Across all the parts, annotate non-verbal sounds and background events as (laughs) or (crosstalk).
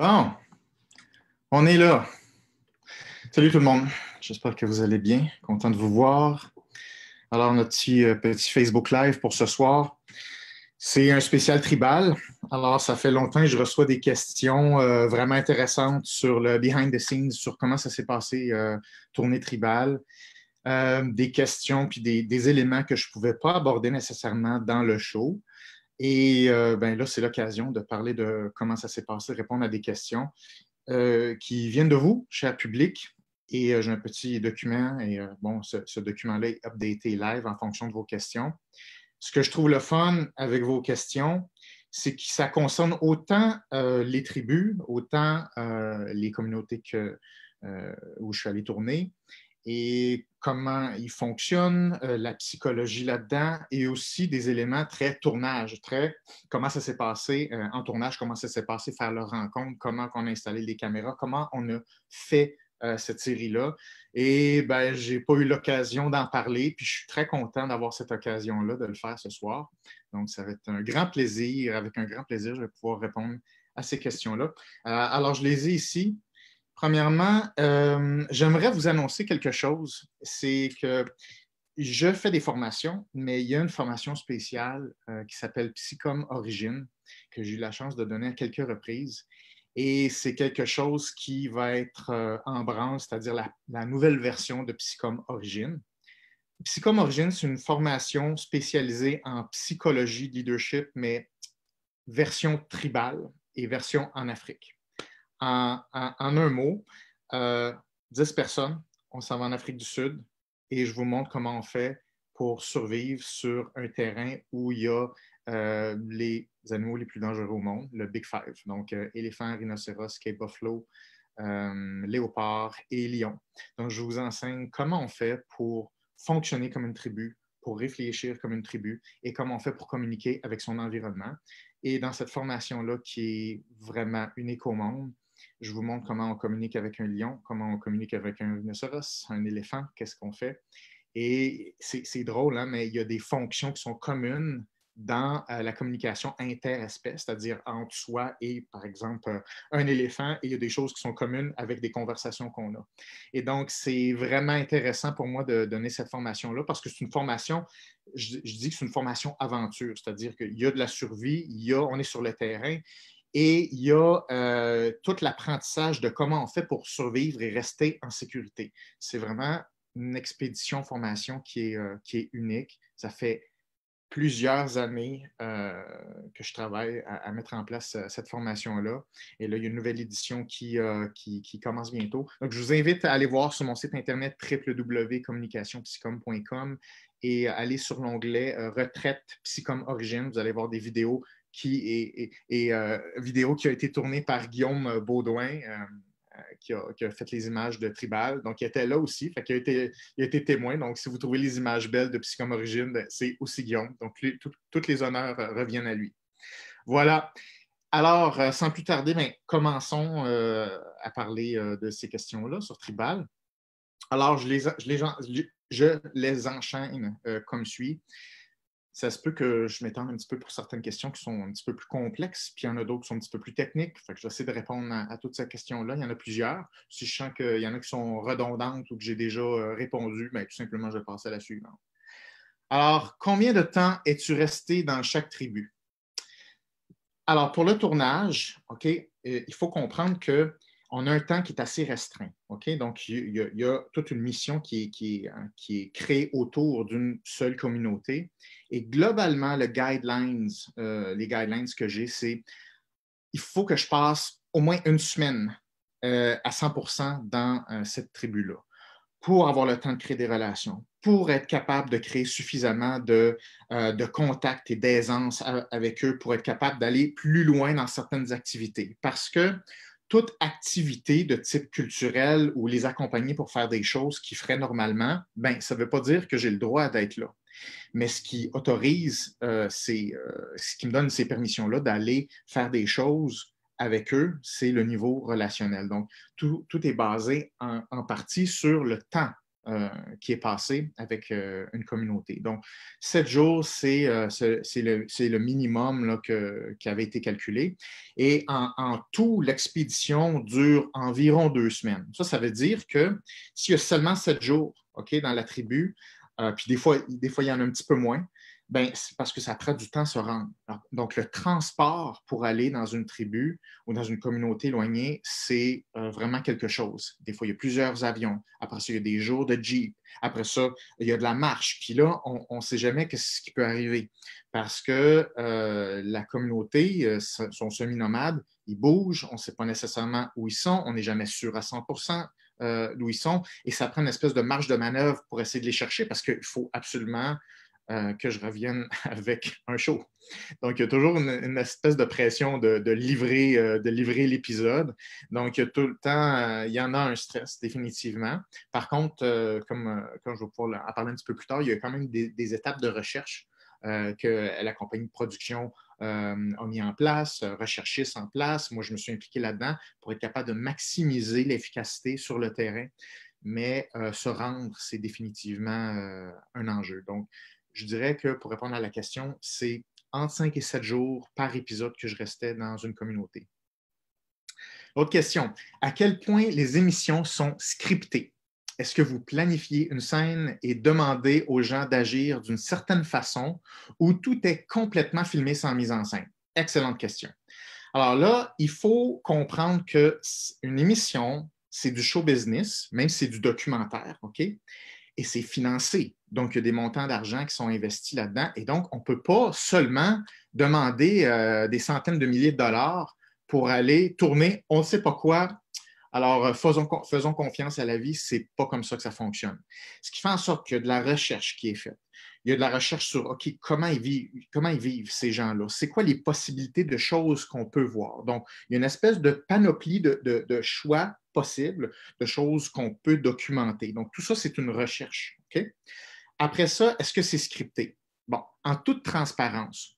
Bon, on est là. Salut tout le monde. J'espère que vous allez bien. Content de vous voir. Alors, notre petit, euh, petit Facebook Live pour ce soir, c'est un spécial tribal. Alors, ça fait longtemps que je reçois des questions euh, vraiment intéressantes sur le behind the scenes, sur comment ça s'est passé, euh, tournée tribal. des questions puis des éléments que je ne pouvais pas aborder nécessairement dans le show. Et euh, ben là, c'est l'occasion de parler de comment ça s'est passé, répondre à des questions euh, qui viennent de vous, cher public. Et euh, j'ai un petit document, et bon, ce, document-là est updaté live en fonction de vos questions. Ce que je trouve le fun avec vos questions, c'est que ça concerne autant les tribus, autant les communautés que, où je suis allé tourner, et comment ils fonctionne, euh, la psychologie là-dedans et aussi des éléments très tournage, très comment ça s'est passé euh, en tournage, comment ça s'est passé faire leur rencontre, comment on a installé les caméras, comment on a fait euh, cette série-là. Et ben, je n'ai pas eu l'occasion d'en parler, puis je suis très content d'avoir cette occasion-là de le faire ce soir. Donc, ça va être un grand plaisir, avec un grand plaisir, je vais pouvoir répondre à ces questions-là. alors, je les ai ici. Premièrement, euh, j'aimerais vous annoncer quelque chose. C'est que je fais des formations, mais il y a une formation spéciale euh, qui s'appelle Psychom Origine, que j'ai eu la chance de donner à quelques reprises. Et c'est quelque chose qui va être euh, en branle, c'est-à-dire la, nouvelle version de Psychom Origine. Psychom Origine, c'est une formation spécialisée en psychologie, leadership, mais version tribale et version en Afrique en, un mot, 10 euh, personnes, on s'en va en Afrique du Sud et je vous montre comment on fait pour survivre sur un terrain où il y a euh, les animaux les plus dangereux au monde, le Big Five, donc euh, éléphants, rhinocéros, cape buffalo, léopard et lion. Donc, je vous enseigne comment on fait pour fonctionner comme une tribu, pour réfléchir comme une tribu et comment on fait pour communiquer avec son environnement. Et dans cette formation-là, qui est vraiment unique au monde, je vous montre comment on communique avec un lion, comment on communique avec un rhinocéros, un éléphant, qu'est-ce qu'on fait. Et c'est drôle, hein, mais il y a des fonctions qui sont communes dans euh, la communication interespèce, c'est-à-dire entre soi et, par exemple, euh, un éléphant, et il y a des choses qui sont communes avec des conversations qu'on a. Et donc, c'est vraiment intéressant pour moi de donner cette formation-là parce que c'est une formation, je, dis que c'est une formation aventure, c'est-à-dire qu'il y a de la survie, on est sur le terrain, et il y a euh, tout l'apprentissage de comment on fait pour survivre et rester en sécurité. C'est vraiment une expédition formation qui est, euh, unique. Ça fait plusieurs années euh, que je travaille à, mettre en place cette formation-là. Et là, il y a une nouvelle édition qui, commence bientôt. Donc, je vous invite à aller voir sur mon site internet www.communicationpsycom.com et aller sur l'onglet Retraite Psycom Origine. Vous allez voir des vidéos qui euh, vidéo qui a été tournée par Guillaume euh, Baudouin. Euh, qui a, fait les images de Tribal. Donc, il était là aussi. Fait il, a été, témoin. Donc, si vous trouvez les images belles de Psychome Origine, ben, c'est aussi Guillaume. Donc, toutes les honneurs reviennent à lui. Voilà. Alors, sans plus tarder, ben, commençons à parler de ces questions-là sur Tribal. Alors, je les, je les, je enchaîne comme suit ça se peut que je m'étende un petit peu pour certaines questions qui sont un petit peu plus complexes, puis il y en a d'autres qui sont un petit peu plus techniques. je vais essayer de répondre à, toutes ces questions-là. Il y en a plusieurs. Si je sens qu'il y en a qui sont redondantes ou que j'ai déjà euh, répondu, mais ben, tout simplement, je vais passer à la suivante. Alors, combien de temps es-tu resté dans chaque tribu? Alors, pour le tournage, OK, euh, il faut comprendre que on a un temps qui est assez restreint. Donc, il y, a toute une mission hein, qui est, créée autour d'une seule communauté. Et globalement, le guidelines, euh, les guidelines que j'ai, c'est il faut que je passe au moins une semaine euh, à 100 dans euh, cette tribu-là pour avoir le temps de créer des relations, pour être capable de créer suffisamment de, de contacts et d'aisance avec eux, pour être capable d'aller plus loin dans certaines activités. Parce que toute activité de type culturel ou les accompagner pour faire des choses qu'ils feraient normalement, ben, ça ne veut pas dire que j'ai le droit d'être là. Mais ce qui autorise, euh, c'est, euh, ce qui me donne ces permissions-là d'aller faire des choses avec eux, c'est le niveau relationnel. Donc, tout, est basé en partie sur le temps euh, qui est passé avec euh, une communauté. Donc, sept jours, c'est euh, le, minimum qui avait été calculé. Et en, tout, l'expédition dure environ deux semaines. Ça, ça veut dire que s'il y a seulement sept jours dans la tribu, puis des fois, il y en a un petit peu moins, ben, c'est parce que ça prend du temps à se rendre. Donc, le transport pour aller dans une tribu ou dans une communauté éloignée, c'est euh, vraiment quelque chose. Des fois, il y a plusieurs avions. Après ça, il y a des jours de jeep. Après ça, il y a de la marche. Puis là, on ne sait jamais ce qui peut arriver parce que euh, la communauté euh, son sont semi-nomades, ils bougent, on ne sait pas nécessairement où ils sont, on n'est jamais sûr à 100 d'où ils sont, et ça prend une espèce de marge de manœuvre pour essayer de les chercher parce qu'il faut absolument euh, que je revienne (laughs) avec un show. Donc, il y a toujours une, espèce de pression de, livrer, euh, livrer l'épisode. Donc, tout le temps, euh, il y en a un stress, définitivement. Par contre, comme, je vais pouvoir en parler un petit peu plus tard, il y a quand même des, étapes de recherche que la compagnie de production a mis en place, recherchistes en place. Moi, je me suis impliqué là-dedans pour être capable de maximiser l'efficacité sur le terrain. Mais se rendre, c'est définitivement un enjeu. Donc, je dirais que pour répondre à la question, c'est entre 5 et 7 jours par épisode que je restais dans une communauté. Autre question, à quel point les émissions sont scriptées? Est-ce que vous planifiez une scène et demandez aux gens d'agir d'une certaine façon ou tout est complètement filmé sans mise en scène? Excellente question. Alors là, il faut comprendre qu'une émission, c'est du show business, même si c'est du documentaire, OK? et c'est financé. Donc, il y a des montants d'argent qui sont investis là-dedans. Et donc, on ne peut pas seulement demander euh, des centaines de milliers de dollars pour aller tourner on ne sait pas quoi. Alors, euh, faisons, confiance à la vie, ce n'est pas comme ça que ça fonctionne. Ce qui fait en sorte qu'il y a de la recherche qui est faite. Il y a de la recherche sur, OK, comment ils vivent, comment ils vivent ces gens-là? C'est quoi les possibilités de choses qu'on peut voir? Donc, il y a une espèce de panoplie de choix possible de choses qu'on peut documenter. Donc, tout ça, c'est une recherche. Après ça, est-ce que c'est scripté? Bon, en toute transparence,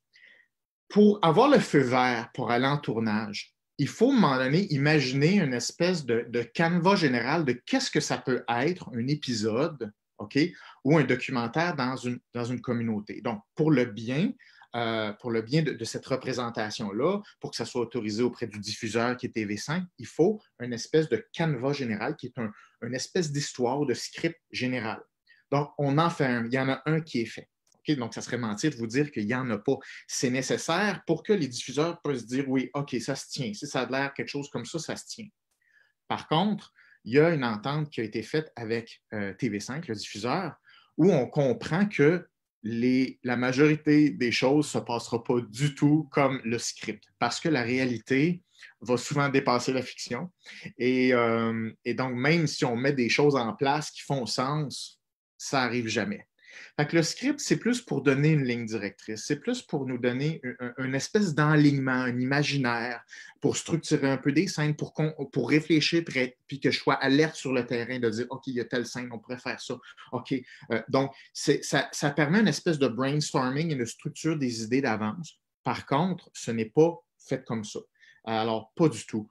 pour avoir le feu vert pour aller en tournage, il faut, à un moment donné, imaginer une espèce de, de canevas général de qu'est-ce que ça peut être un épisode OK, ou un documentaire dans une, dans une communauté. Donc, pour le bien, euh, pour le bien de, cette représentation-là, pour que ça soit autorisé auprès du diffuseur qui est TV5, il faut une espèce de canevas général qui est une espèce d'histoire, de script général. Donc, on en fait un. Il y en a un qui est fait. Donc, ça serait mentir de vous dire qu'il n'y en a pas. C'est nécessaire pour que les diffuseurs puissent dire oui, OK, ça se tient. Si ça a l'air quelque chose comme ça, ça se tient. Par contre, il y a une entente qui a été faite avec euh, TV5, le diffuseur, où on comprend que les, la majorité des choses ne se passera pas du tout comme le script, parce que la réalité va souvent dépasser la fiction. Et, euh, et donc, même si on met des choses en place qui font sens, ça n'arrive jamais le script, c'est plus pour donner une ligne directrice, c'est plus pour nous donner une, espèce d'enlignement, un imaginaire, pour structurer un peu des scènes, pour, pour réfléchir, puis que je sois alerte sur le terrain de dire, OK, il y a telle scène, on pourrait faire ça. OK. Euh, donc, ça, permet une espèce de brainstorming et de structure des idées d'avance. Par contre, ce n'est pas fait comme ça. Alors, pas du tout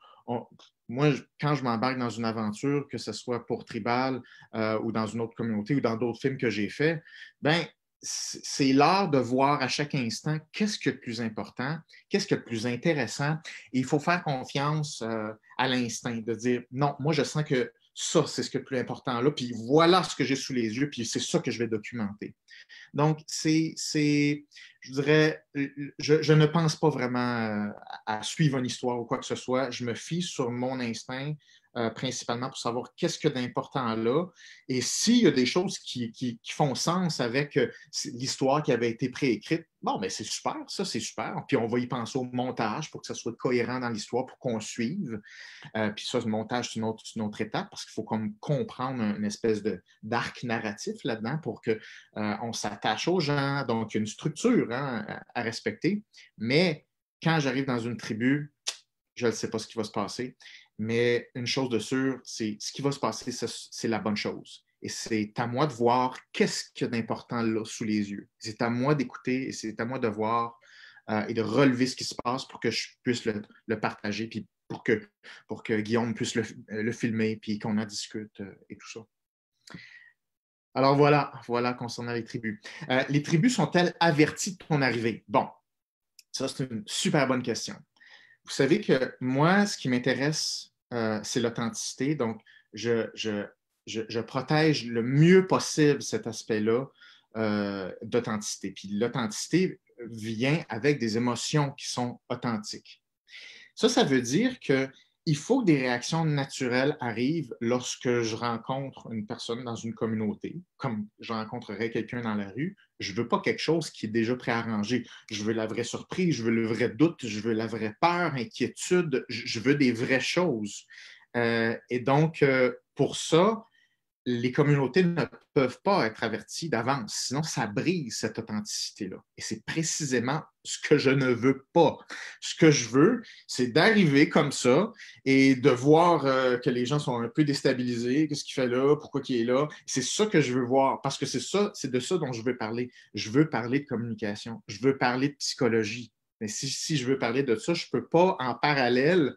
moi, quand je m'embarque dans une aventure, que ce soit pour Tribal euh, ou dans une autre communauté ou dans d'autres films que j'ai faits, ben, c'est l'art de voir à chaque instant qu'est-ce que le plus important, qu'est-ce que le plus intéressant. il faut faire confiance euh, à l'instinct, de dire non, moi je sens que ça, c'est ce qui est le plus important là. Puis voilà ce que j'ai sous les yeux, puis c'est ça que je vais documenter. Donc, c'est, je dirais, euh, je, ne pense pas vraiment euh, à suivre une histoire ou quoi que ce soit. Je me fie sur mon instinct, euh, principalement pour savoir qu'est-ce qu'il y a d'important là et s'il y a des choses qui, font sens avec euh, l'histoire qui avait été préécrite. Bon, mais ben, c'est super, ça, c'est super. Puis on va y penser au montage pour que ça soit cohérent dans l'histoire, pour qu'on suive. Euh, puis ça, le montage, c'est une, autre, étape parce qu'il faut comme comprendre une espèce d'arc narratif là-dedans pour qu'on s'attache aux gens. Donc, il y a une structure hein, à respecter. Mais quand j'arrive dans une tribu, je ne sais pas ce qui va se passer. Mais une chose de sûre, c'est ce qui va se passer, c'est la bonne chose. Et c'est à moi de voir qu'est-ce qu'il y a d'important là sous les yeux. C'est à moi d'écouter et c'est à moi de voir euh, et de relever ce qui se passe pour que je puisse le, partager, puis pour que, Guillaume puisse le, filmer, puis qu'on en discute euh, et tout ça. Alors voilà, voilà concernant les tribus. Euh, les tribus sont-elles averties de ton arrivée? Bon, ça c'est une super bonne question. Vous savez que moi, ce qui m'intéresse, euh, c'est l'authenticité. Donc, je, protège le mieux possible cet aspect-là euh, d'authenticité. Puis l'authenticité vient avec des émotions qui sont authentiques. Ça, ça veut dire qu'il faut que des réactions naturelles arrivent lorsque je rencontre une personne dans une communauté, comme je rencontrerais quelqu'un dans la rue, je veux pas quelque chose qui est déjà préarrangé. Je veux la vraie surprise, je veux le vrai doute, je veux la vraie peur, inquiétude, je veux des vraies choses. Euh, et donc, euh, pour ça, les communautés ne peuvent pas être averties d'avance, sinon ça brise cette authenticité-là. Et c'est précisément ce que je ne veux pas. Ce que je veux, c'est d'arriver comme ça et de voir euh, que les gens sont un peu déstabilisés, qu'est-ce qu'il fait là, pourquoi il est là. C'est ça que je veux voir, parce que c'est ça, c'est de ça dont je veux parler. Je veux parler de communication, je veux parler de psychologie. Mais si, si je veux parler de ça, je ne peux pas en parallèle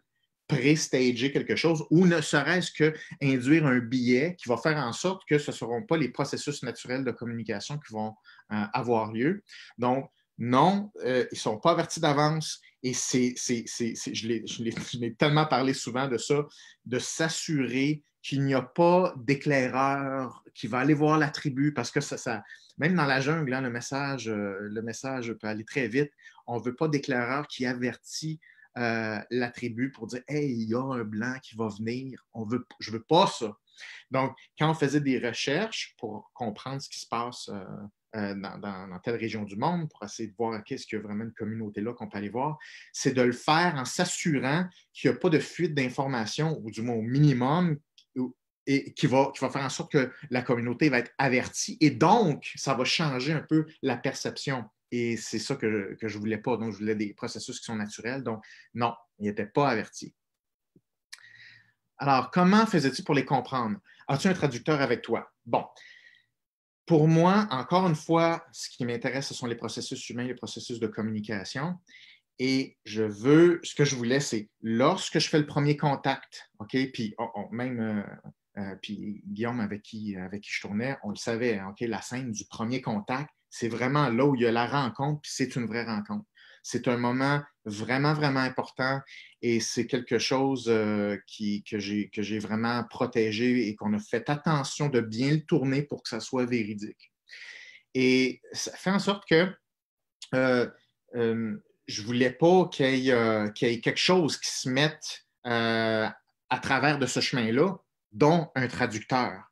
restager quelque chose ou ne serait-ce qu'induire un billet qui va faire en sorte que ce ne seront pas les processus naturels de communication qui vont euh, avoir lieu. Donc, non, euh, ils ne sont pas avertis d'avance et c'est, je l'ai tellement parlé souvent de ça, de s'assurer qu'il n'y a pas d'éclaireur qui va aller voir la tribu parce que ça, ça même dans la jungle, hein, le, message, euh, le message peut aller très vite. On ne veut pas d'éclaireur qui avertit euh, la tribu pour dire Hey, il y a un blanc qui va venir, on veut, je ne veux pas ça. Donc, quand on faisait des recherches pour comprendre ce qui se passe euh, euh, dans, telle région du monde, pour essayer de voir qu'est-ce qu'il y a vraiment une communauté là qu'on peut aller voir, c'est de le faire en s'assurant qu'il n'y a pas de fuite d'informations, ou du moins au minimum, et qui va faire en sorte que la communauté va être avertie. Et donc, ça va changer un peu la perception. Et c'est ça que je, ne voulais pas. Donc, je voulais des processus qui sont naturels. Donc, non, il n'était pas averti. Alors, comment faisais-tu pour les comprendre? As-tu un traducteur avec toi? Bon. Pour moi, encore une fois, ce qui m'intéresse, ce sont les processus humains, les processus de communication. Et je veux, ce que je voulais, c'est lorsque je fais le premier contact, OK, puis oh, oh, même euh, euh, puis Guillaume, avec qui, avec qui je tournais, on le savait, hein, OK, la scène du premier contact, c'est vraiment là où il y a la rencontre, puis c'est une vraie rencontre. C'est un moment vraiment, vraiment important et c'est quelque chose euh, que j'ai vraiment protégé et qu'on a fait attention de bien le tourner pour que ça soit véridique. Et ça fait en sorte que euh, euh, je ne voulais pas qu'il y, ait quelque chose qui se mette à travers de ce chemin-là, dont un traducteur.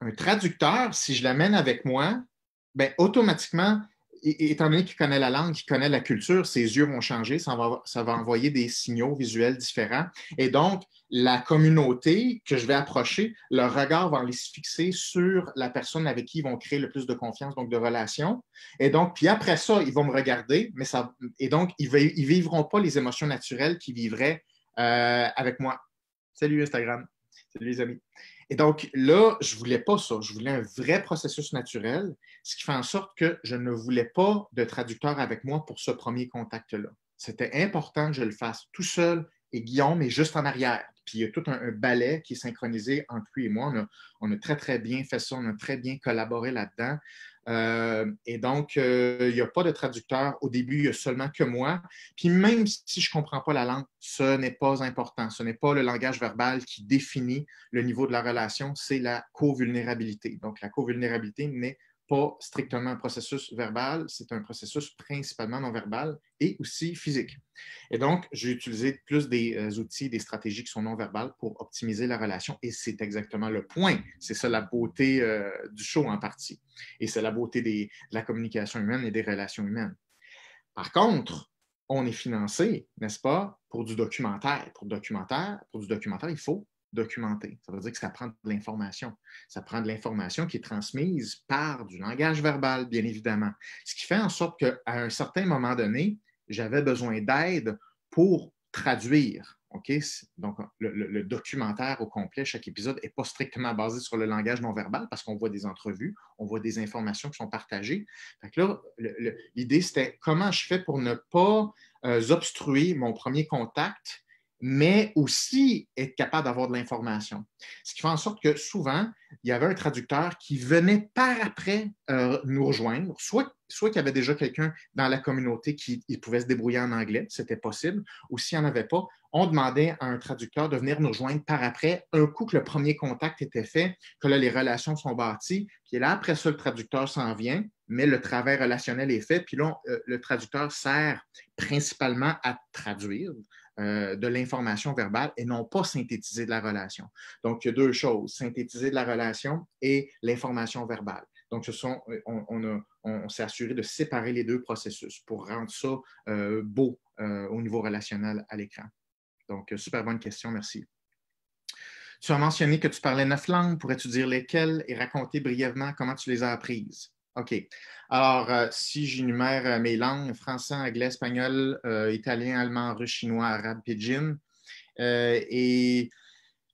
Un traducteur, si je l'amène avec moi, bien, automatiquement, étant donné qu'il connaît la langue, qu'il connaît la culture, ses yeux vont changer, ça va, envoyer des signaux visuels différents. Et donc, la communauté que je vais approcher, leur regard va aller se fixer sur la personne avec qui ils vont créer le plus de confiance, donc de relations. Et donc, puis après ça, ils vont me regarder, mais ça, et donc, ils ne vivront pas les émotions naturelles qu'ils vivraient euh, avec moi. Salut Instagram. Salut les amis. Et donc là, je ne voulais pas ça. Je voulais un vrai processus naturel, ce qui fait en sorte que je ne voulais pas de traducteur avec moi pour ce premier contact-là. C'était important que je le fasse tout seul et Guillaume est juste en arrière. Puis il y a tout un, ballet qui est synchronisé entre lui et moi. On on a, très, très bien fait ça. On a très bien collaboré là-dedans. Euh, et donc, euh, il n'y a pas de traducteur. Au début, il n'y a seulement que moi. Puis même si je ne comprends pas la langue, ce n'est pas important. Ce n'est pas le langage verbal qui définit le niveau de la relation, c'est la co-vulnérabilité. Donc, la co-vulnérabilité n'est pas strictement un processus verbal, c'est un processus principalement non verbal et aussi physique. Et donc, j'ai utilisé plus des euh, outils, des stratégies qui sont non verbales pour optimiser la relation et c'est exactement le point. C'est ça la beauté euh, du show en partie et c'est la beauté des, de la communication humaine et des relations humaines. Par contre, on est financé, n'est-ce pas, pour du documentaire. Pour, documentaire. pour du documentaire, il faut documenté. Ça veut dire que ça prend de l'information. Ça prend de l'information qui est transmise par du langage verbal, bien évidemment. Ce qui fait en sorte qu'à un certain moment donné, j'avais besoin d'aide pour traduire. Donc, le, documentaire au complet, chaque épisode n'est pas strictement basé sur le langage non verbal parce qu'on voit des entrevues, on voit des informations qui sont partagées. là, l'idée, c'était comment je fais pour ne pas euh, obstruer mon premier contact mais aussi être capable d'avoir de l'information. Ce qui fait en sorte que souvent, il y avait un traducteur qui venait par après euh, nous rejoindre, soit, qu'il y avait déjà quelqu'un dans la communauté qui pouvait se débrouiller en anglais, c'était possible, ou s'il n'y en avait pas, on demandait à un traducteur de venir nous rejoindre par après, un coup que le premier contact était fait, que là, les relations sont bâties, puis là, après ça, le traducteur s'en vient, mais le travail relationnel est fait, puis là, euh, le traducteur sert principalement à traduire, euh, de l'information verbale et non pas synthétiser de la relation. Donc, il y a deux choses, synthétiser de la relation et l'information verbale. Donc, ce sont, euh, on, s'est assuré de séparer les deux processus pour rendre ça euh, beau au niveau relationnel à l'écran. Donc, super bonne question, merci. Tu as mentionné que tu parlais neuf langues. Pourrais-tu dire lesquelles et raconter brièvement comment tu les as apprises? OK. Alors, euh, si j'énumère euh, mes langues, français, anglais, espagnol, euh, italien, allemand, russe, chinois, arabe, pidgin. et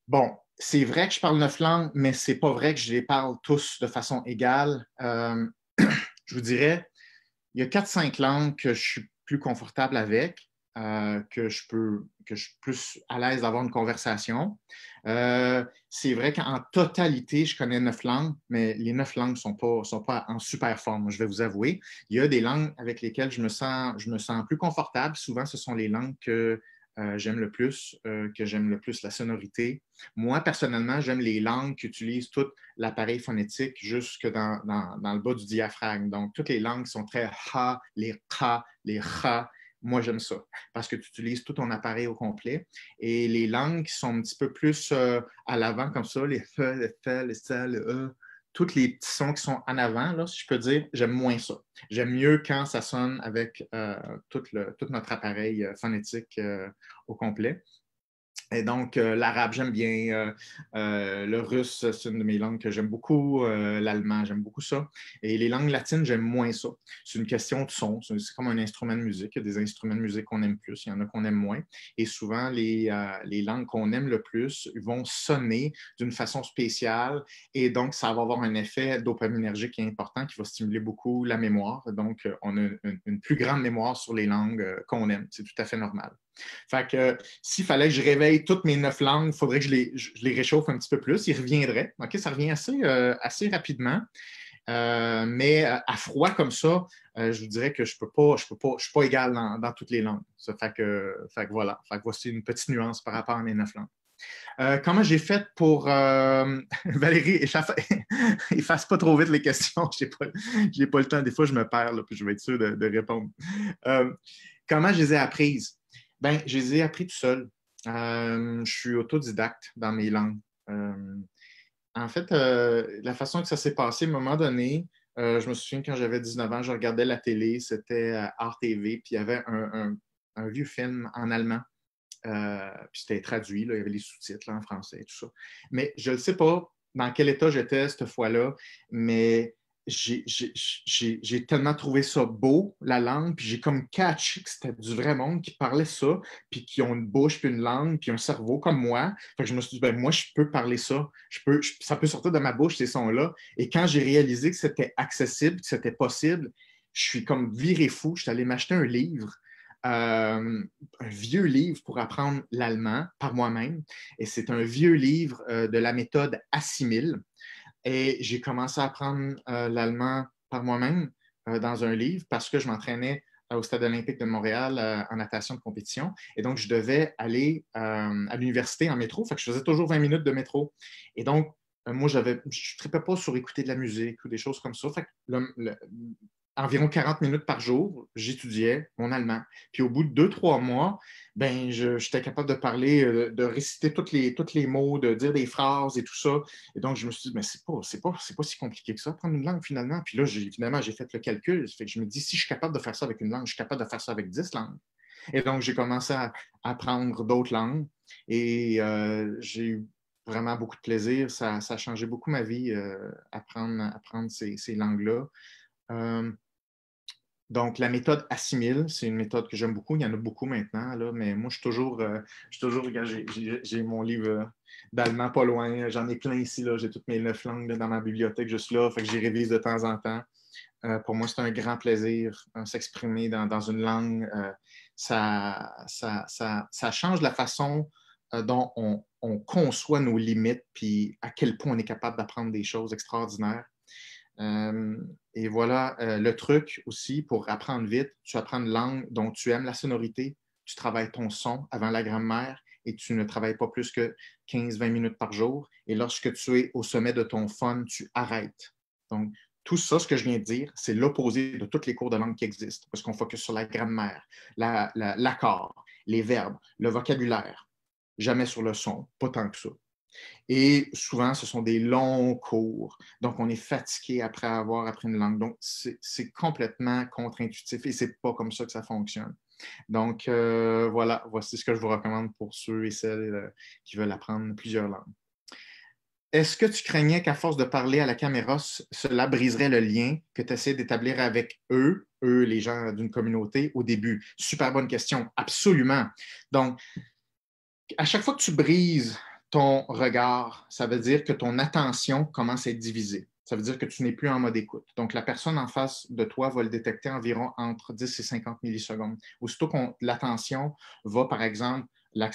bon, c'est vrai que je parle neuf langues, mais c'est pas vrai que je les parle tous de façon égale. (clears throat) je vous dirais, il y a quatre, cinq langues que je suis plus confortable avec, que je peux que je suis plus à l'aise d'avoir une conversation. Euh, c'est vrai qu'en totalité, je connais neuf langues, mais les neuf langues ne sont pas, en super forme, je vais vous avouer. Il y a des langues avec lesquelles je me sens, plus confortable. Souvent, ce sont les langues que euh, j'aime le plus, euh, que j'aime le plus la sonorité. Moi, personnellement, j'aime les langues qui utilisent tout l'appareil phonétique jusque dans, le bas du diaphragme. Donc, toutes les langues sont très ha, les ha, les ha, moi, j'aime ça parce que tu utilises tout ton appareil au complet. Et les langues qui sont un petit peu plus euh, à l'avant, comme ça, les F, le F, le S, le E, tous les petits sons qui sont en avant, si je peux dire, j'aime moins ça. J'aime mieux quand ça sonne avec euh, tout, notre appareil euh, phonétique au complet. Et donc, euh, l'arabe, j'aime bien. Euh, euh, le russe, c'est une de mes langues que j'aime beaucoup. L'allemand, j'aime beaucoup ça. Et les langues latines, j'aime moins ça. C'est une question de son. C'est comme un instrument de musique. Il y a des instruments de musique qu'on aime plus, il y en a qu'on aime moins. Et souvent, les, langues qu'on aime le plus vont sonner d'une façon spéciale. Et donc, ça va avoir un effet dopaminergique important qui va stimuler beaucoup la mémoire. Donc, on a une plus grande mémoire sur les langues qu'on aime. C'est tout à fait normal. Fait que s'il fallait que je réveille toutes mes neuf langues, il faudrait que je les, réchauffe un petit peu plus. Ils reviendraient. OK, ça revient assez, euh, rapidement. Euh, mais euh, à froid comme ça, je vous dirais que je ne peux pas, je peux pas, je suis pas égal dans, toutes les langues. fait que, voilà. Fait voici une petite nuance par rapport à mes neuf langues. comment j'ai fait pour. (laughs) Valérie, ne (laughs) efface pas trop vite les questions. (laughs) Je n'ai pas... le temps. Des fois, je me perds, puis je vais être sûr de, répondre. comment je les ai apprises? Ben, je les ai appris tout seul. Euh, je suis autodidacte dans mes langues. Euh, en fait, euh, la façon que ça s'est passé, à un moment donné, je me souviens quand j'avais 19 ans, je regardais la télé, c'était RTV, puis il y avait un, vieux film en allemand. puis c'était traduit, là, il y avait les sous-titres en français et tout ça. Mais je ne sais pas dans quel état j'étais cette fois-là, mais j'ai tellement trouvé ça beau, la langue, puis j'ai comme catché que c'était du vrai monde qui parlait ça, puis qui ont une bouche, puis une langue, puis un cerveau comme moi. Fait que je me suis dit, ben, moi, je peux parler ça. Je peux, ça peut sortir de ma bouche, ces sons-là. Et quand j'ai réalisé que c'était accessible, que c'était possible, je suis comme viré fou. Je suis allé m'acheter un livre. Euh, un vieux livre pour apprendre l'allemand par moi-même. Et c'est un vieux livre euh, de la méthode Assimile. Et j'ai commencé à apprendre euh, l'allemand par moi-même euh, dans un livre parce que je m'entraînais euh, au Stade olympique de Montréal en natation de compétition. Et donc, je devais aller à l'université en métro. Fait que je faisais toujours 20 minutes de métro. Et donc, moi, je ne trippais pas sur écouter de la musique ou des choses comme ça environ 40 minutes par jour, j'étudiais mon allemand. Puis au bout de deux, trois mois, ben, j'étais capable de parler, euh, de réciter tous les, toutes les mots, de dire des phrases et tout ça. Et donc, je me suis dit, mais c'est pas, c'est pas, c'est pas si compliqué que ça, prendre une langue finalement. Puis là, finalement, j'ai fait le calcul. Fait que je me dis, si je suis capable de faire ça avec une langue, je suis capable de faire ça avec dix langues. Et donc, j'ai commencé à apprendre d'autres langues et euh, j'ai eu vraiment beaucoup de plaisir. Ça, a changé beaucoup ma vie, euh, apprendre, apprendre ces, langues-là. Donc, la méthode assimile, c'est une méthode que j'aime beaucoup. Il y en a beaucoup maintenant, mais moi, je suis toujours, euh, je suis toujours, regarde, j'ai mon livre d'allemand pas loin. J'en ai plein ici, J'ai toutes mes neuf langues dans ma bibliothèque juste là. Fait que j'y révise de temps en temps. Euh, pour moi, c'est un grand plaisir hein, s'exprimer dans, une langue. Euh, ça change la façon dont on, on conçoit nos limites, puis à quel point on est capable d'apprendre des choses extraordinaires. Euh, et voilà euh, le truc aussi pour apprendre vite. Tu apprends une langue dont tu aimes la sonorité, tu travailles ton son avant la grammaire et tu ne travailles pas plus que 15-20 minutes par jour. Et lorsque tu es au sommet de ton fun, tu arrêtes. Donc, tout ça, ce que je viens de dire, c'est l'opposé de tous les cours de langue qui existent, parce qu'on focus sur la grammaire, l'accord, les verbes, le vocabulaire, jamais sur le son, pas tant que ça. Et souvent, ce sont des longs cours. Donc, on est fatigué après avoir appris une langue. Donc, c'est complètement contre-intuitif et ce n'est pas comme ça que ça fonctionne. Donc, euh, voilà, voici ce que je vous recommande pour ceux et celles euh, qui veulent apprendre plusieurs langues. Est-ce que tu craignais qu'à force de parler à la caméra, cela briserait le lien que tu essaies d'établir avec eux, eux, les gens d'une communauté, au début? Super bonne question, absolument. Donc, à chaque fois que tu brises ton regard, ça veut dire que ton attention commence à être divisée. Ça veut dire que tu n'es plus en mode écoute. Donc, la personne en face de toi va le détecter environ entre 10 et 50 millisecondes. Aussitôt que l'attention va, par exemple,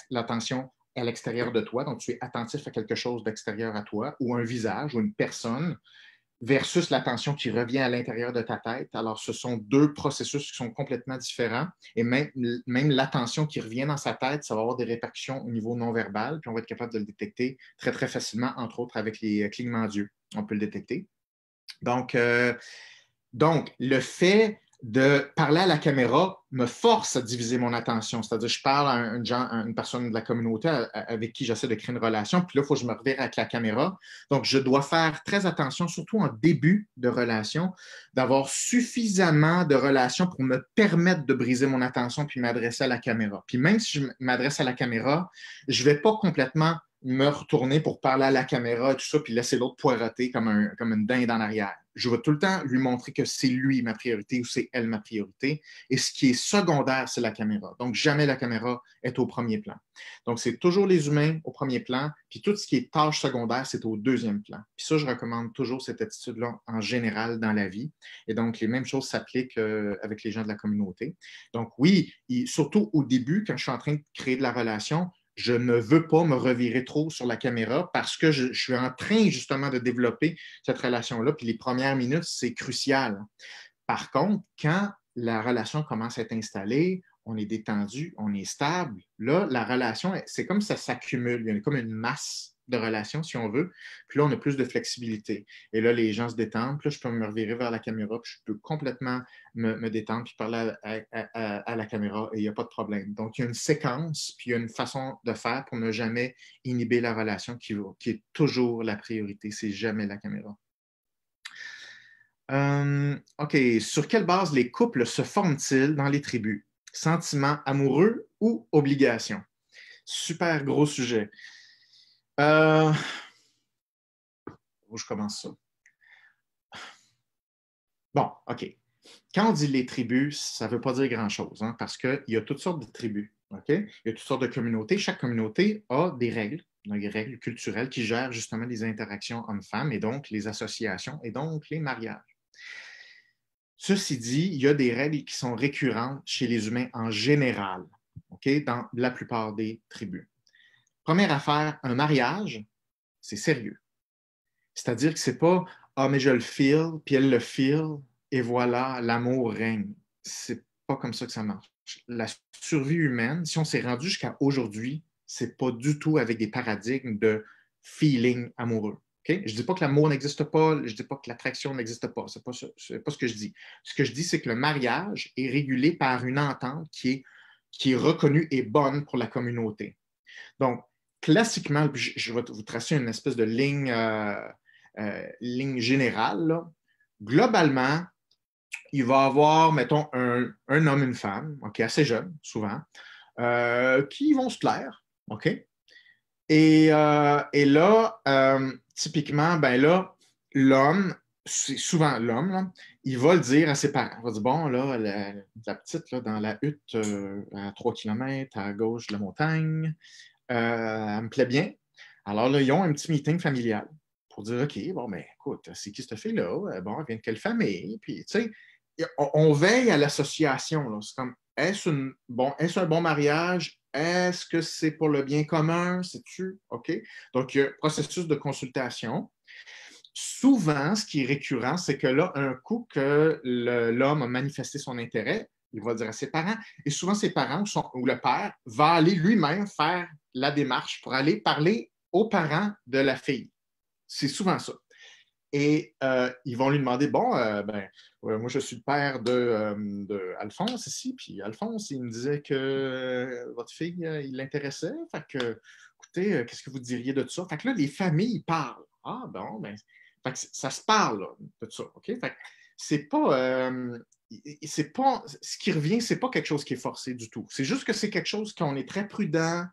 l'attention à l'extérieur de toi, donc tu es attentif à quelque chose d'extérieur à toi, ou un visage, ou une personne, versus l'attention tension qui revient à l'intérieur de ta tête. Alors, ce sont deux processus qui sont complètement différents. Et même, même qui revient dans sa tête, ça va avoir des répercussions au niveau non-verbal, puis on va être capable de le détecter très, très facilement, entre autres avec les euh, clignements d'yeux. On peut le détecter. Donc, euh, donc, le fait de parler à la caméra me force à diviser mon attention. C'est-à-dire, je parle à, une personne de la communauté avec qui j'essaie de créer une relation, puis là, il faut que je me revire avec la caméra. Donc, je dois faire très attention, surtout en début de relation, d'avoir suffisamment de relations pour me permettre de briser mon attention puis m'adresser à la caméra. Puis même si je m'adresse à la caméra, je ne vais pas complètement me retourner pour parler à la caméra et tout ça, puis laisser l'autre poireter comme, un, comme une dinde en arrière je vais tout le temps lui montrer que c'est lui ma priorité ou c'est elle ma priorité. Et ce qui est secondaire, c'est la caméra. Donc, jamais la caméra est au premier plan. Donc, c'est toujours les humains au premier plan, puis tout ce qui est tâche secondaire, c'est au deuxième plan. Puis ça, je recommande toujours cette attitude-là en général dans la vie. Et donc, les mêmes choses s'appliquent euh, avec les gens de la communauté. Donc, oui, surtout au début, quand je suis en train de créer de la relation, je ne veux pas me revirer trop sur la caméra parce que je, suis en train justement de développer cette relation-là. Puis les premières minutes, c'est crucial. Par contre, quand la relation commence à être installée, on est détendu, on est stable, là, la relation, c'est comme ça s'accumule, il y a comme une masse de relation, si on veut. Puis là, on a plus de flexibilité. Et là, les gens se détendent. Puis là, je peux me revirer vers la caméra, puis je peux complètement me, détendre, puis parler à, la caméra, et il n'y a pas de problème. Donc, il y a une séquence, puis il y a une façon de faire pour ne jamais inhiber la relation qui, est toujours la priorité. C'est jamais la caméra. Euh, OK. Sur quelle base les couples se forment-ils dans les tribus? Sentiment amoureux ou obligation? Super gros sujet. Euh, où je commence ça? Bon, OK. Quand on dit les tribus, ça ne veut pas dire grand-chose, hein, parce qu'il y a toutes sortes de tribus, OK? Il y a toutes sortes de communautés. Chaque communauté a des règles, des règles culturelles qui gèrent justement les interactions hommes-femmes et donc les associations et donc les mariages. Ceci dit, il y a des règles qui sont récurrentes chez les humains en général, OK? Dans la plupart des tribus. Première affaire, un mariage, c'est sérieux. C'est-à-dire que c'est pas Ah, mais je le file, puis elle le file, et voilà, l'amour règne. C'est pas comme ça que ça marche. La survie humaine, si on s'est rendu jusqu'à aujourd'hui, c'est pas du tout avec des paradigmes de feeling amoureux. Je ne dis pas que l'amour n'existe pas, je ne dis pas que l'attraction n'existe pas. Ce n'est pas, ce que je dis. Ce que je dis, c'est que le mariage est régulé par une entente qui est, qui est reconnue et bonne pour la communauté. Donc, classiquement, je, vais vous tracer une espèce de ligne, euh, euh, ligne générale. Globalement, il va avoir, mettons, un, un homme, une femme, assez jeune, souvent, euh, qui vont se plaire, OK? Et, là, typiquement, ben là, l'homme, c'est souvent l'homme, il va le dire à ses parents. Il va dire, bon, là, la, petite, dans la hutte à 3 km à gauche de la montagne, euh, elle me plaît bien. Alors là, ils ont un petit meeting familial pour dire OK, bon, mais ben, écoute, c'est qui cette fille-là? Euh, bon, elle vient de quelle famille? Puis, tu sais, on, veille à l'association. C'est comme est-ce bon, est un bon mariage? Est-ce que c'est pour le bien commun? C'est-tu? OK? Donc, il y a un processus de consultation. Souvent, ce qui est récurrent, c'est que là, un coup que l'homme a manifesté son intérêt, il va dire à ses parents. Et souvent, ses parents ou, le père va aller lui-même faire la démarche pour aller parler aux parents de la fille. C'est souvent ça. Et euh, ils vont lui demander Bon, euh, ben, moi, je suis le père de, euh, ici. Puis Alphonse, il me disait que votre fille, il l'intéressait. Fait que, écoutez, qu'est-ce que vous diriez de ça Fait que là, les familles parlent. Ah, bon, ben, fait que ça se parle, de ça. OK Fait que c'est pas ce qui revient, c'est pas quelque chose qui est forcé du tout. C'est juste que c'est quelque chose qu'on est très prudent,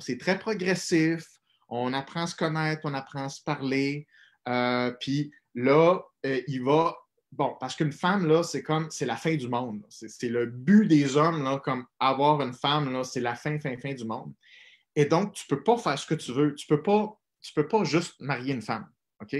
c'est très progressif, on apprend à se connaître, on apprend à se parler. Euh, puis là, euh, il va. Bon, parce qu'une femme, là, c'est comme, c'est la fin du monde. C'est le but des hommes, là, comme avoir une femme, là, c'est la fin, fin, fin du monde. Et donc, tu ne peux pas faire ce que tu veux. Tu ne peux, pas, tu peux pas juste marier une femme. OK?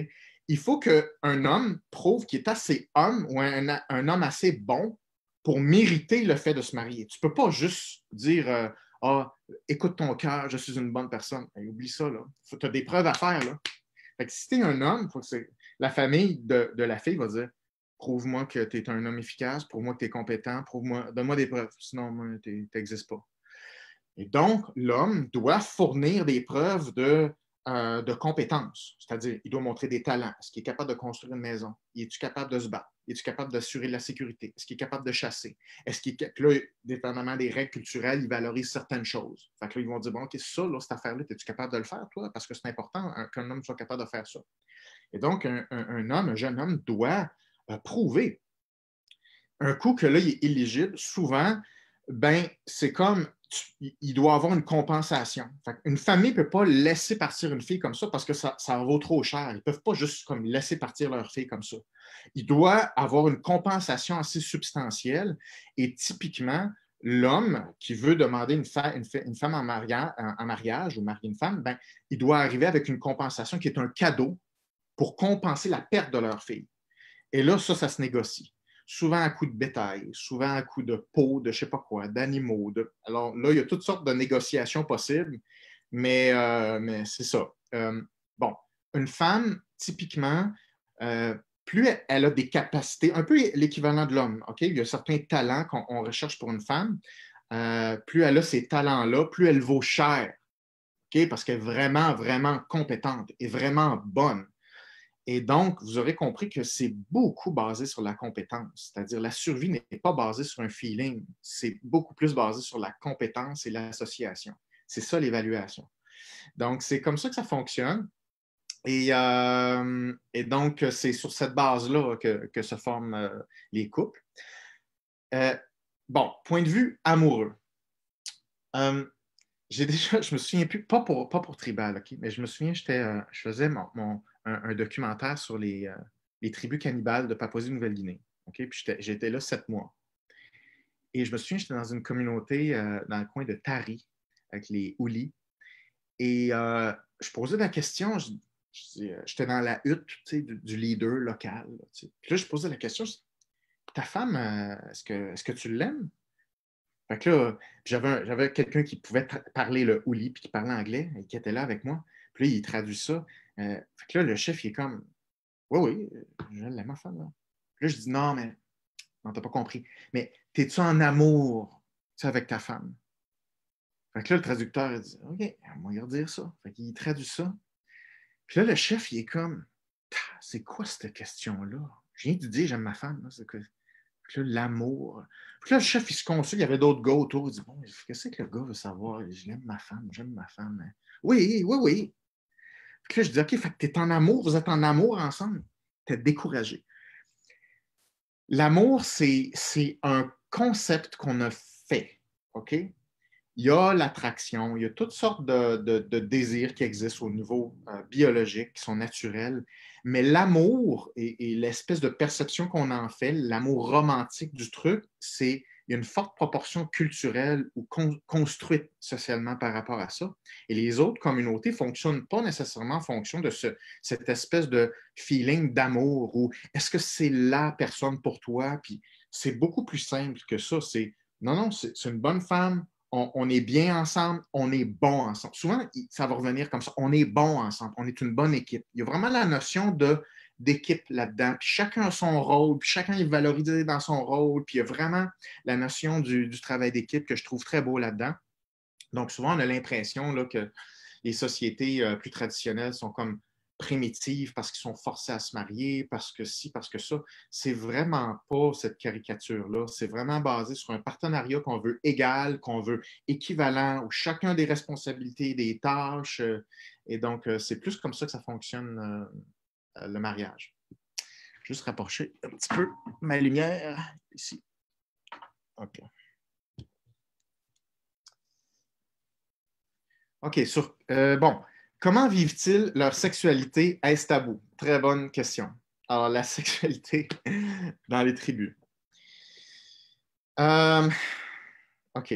il faut qu'un homme prouve qu'il est assez homme ou un, homme assez bon pour mériter le fait de se marier. Tu ne peux pas juste dire euh, Ah, écoute ton cœur, je suis une bonne personne. Et oublie ça, là. Tu as des preuves à faire. Là. Fait si tu es un homme, la famille de, de, la fille va dire Prouve-moi que tu es un homme efficace, prouve-moi que tu es compétent, prouve-moi, donne-moi des preuves, sinon tu n'existes pas. Et donc, l'homme doit fournir des preuves de euh, de compétences, c'est-à-dire il doit montrer des talents. Est-ce qu'il est capable de construire une maison? Est-tu capable de se battre? Est-tu capable d'assurer la sécurité? Est-ce qu'il est capable de chasser? Est-ce qu'il est... Là, dépendamment des règles culturelles, il valorise certaines choses. Fait que là, ils vont dire, bon, OK, ça, là, cette affaire-là, es-tu capable de le faire, toi? Parce que c'est important hein, qu'un homme soit capable de faire ça. Et donc, un, homme, un jeune homme doit euh, prouver. Un coup que là, il est éligible, souvent, ben, c'est comme il doit avoir une compensation. une famille ne peut pas laisser partir une fille comme ça parce que ça, vaut trop cher. Ils ne peuvent pas juste comme, laisser partir leur fille comme ça. Il doit avoir une compensation assez substantielle et typiquement, l'homme qui veut demander une, une femme en mariage, mariage, ou marier une femme, ben, il doit arriver avec une compensation qui est un cadeau pour compenser la perte de leur fille. Et là, ça, ça se négocie souvent à coup de bétail, souvent à coups de peau, de je ne sais pas quoi, d'animaux. Alors là, il y a toutes sortes de négociations possibles, mais, euh, c'est ça. Euh, bon, une femme, typiquement, euh, plus elle, a des capacités, un peu l'équivalent de l'homme, OK? Il y a certains talents qu'on recherche pour une femme. plus elle a ces talents-là, plus elle vaut cher, OK? Parce qu'elle est vraiment, vraiment compétente et vraiment bonne. Et donc, vous aurez compris que c'est beaucoup basé sur la compétence, c'est-à-dire la survie n'est pas basée sur un feeling, c'est beaucoup plus basé sur la compétence et l'association. C'est ça l'évaluation. Donc, c'est comme ça que ça fonctionne. Et, euh, donc, c'est sur cette base-là que, se forment euh, les couples. Euh, bon, point de vue amoureux. j'ai (laughs) déjà, je me souviens plus, pas pour, pas pour tribal, ok, mais je me souviens, j'étais, je faisais mon un, documentaire sur euh, les, tribus cannibales de Papouasie-Nouvelle-Guinée. Puis j'étais là sept mois. Et je me souviens, j'étais dans une communauté euh, dans le coin de Tari, avec les Houlis. Et euh, je posais la question, j'étais dans la hutte du, leader local. Puis là, je posais la question, ta femme, est-ce que, tu l'aimes? là, j'avais quelqu'un qui pouvait parler le houli puis qui parlait anglais et qui était là avec moi. Puis là, il traduit ça. Euh, fait que là, le chef, il est comme Oui, oui, je l'aime, ma femme. Là. là, je dis Non, mais non, t'as pas compris. Mais t'es-tu en amour avec ta femme? Fait que là, le traducteur, il dit OK, on va y redire ça. Fait qu'il traduit ça. Puis là, le chef, il est comme C'est quoi cette question-là? Je viens de dire j'aime ma femme. Là. Que... Puis là, l'amour. Puis là, le chef, il se conçoit Il y avait d'autres gars autour. Il dit Bon, qu'est-ce que le gars veut savoir? l'aime ma femme, j'aime ma femme. Oui, oui, oui je dis, OK, fait que en amour, vous êtes en amour ensemble. es découragé. L'amour, c'est, c'est un concept qu'on a fait, OK? Il y a l'attraction, il y a toutes sortes de, désirs qui existent au niveau euh, biologique, qui sont naturels, mais l'amour et, et l'espèce de perception qu'on en fait, l'amour romantique du truc, c'est il y a une forte proportion culturelle ou construite socialement par rapport à ça. Et les autres communautés ne fonctionnent pas nécessairement en fonction de cette espèce de feeling d'amour ou est-ce que c'est la personne pour toi? Puis c'est beaucoup plus simple que ça. C'est non, non, c'est une bonne femme, on, on, est bien ensemble, on est bon ensemble. Souvent, ça va revenir comme ça. On est bon ensemble, on est une bonne équipe. Il y a vraiment la notion de d'équipe là-dedans. Puis chacun a son rôle, puis chacun est valorisé dans son rôle. Puis il y a vraiment la notion du, travail d'équipe que je trouve très beau là-dedans. Donc souvent, on a l'impression que les sociétés euh, plus traditionnelles sont comme primitives parce qu'ils sont forcés à se marier, parce que si, parce que ça. C'est vraiment pas cette caricature-là. C'est vraiment basé sur un partenariat qu'on veut égal, qu'on veut équivalent, où chacun des responsabilités, des tâches. Euh, et donc, euh, c'est plus comme ça que ça fonctionne euh, le mariage. Juste rapprocher un petit peu ma lumière ici. OK. OK, euh, bon, comment vivent-ils leur sexualité? Est-ce Très bonne question. Alors, la (laughs) sexualité dans les tribus. Euh, OK,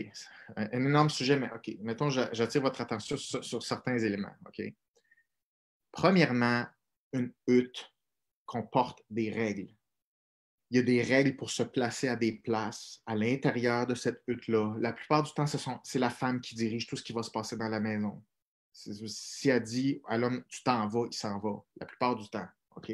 un, énorme sujet, mais OK, mettons, j'attire votre attention sur, sur certains éléments. OK. Premièrement, une hutte comporte des règles. Il y a des règles pour se placer à des places à l'intérieur de cette hutte-là. La plupart du temps, c'est la femme qui dirige tout ce qui va se passer dans la maison. Si elle dit à l'homme, tu t'en vas, il s'en va, la plupart du temps. OK?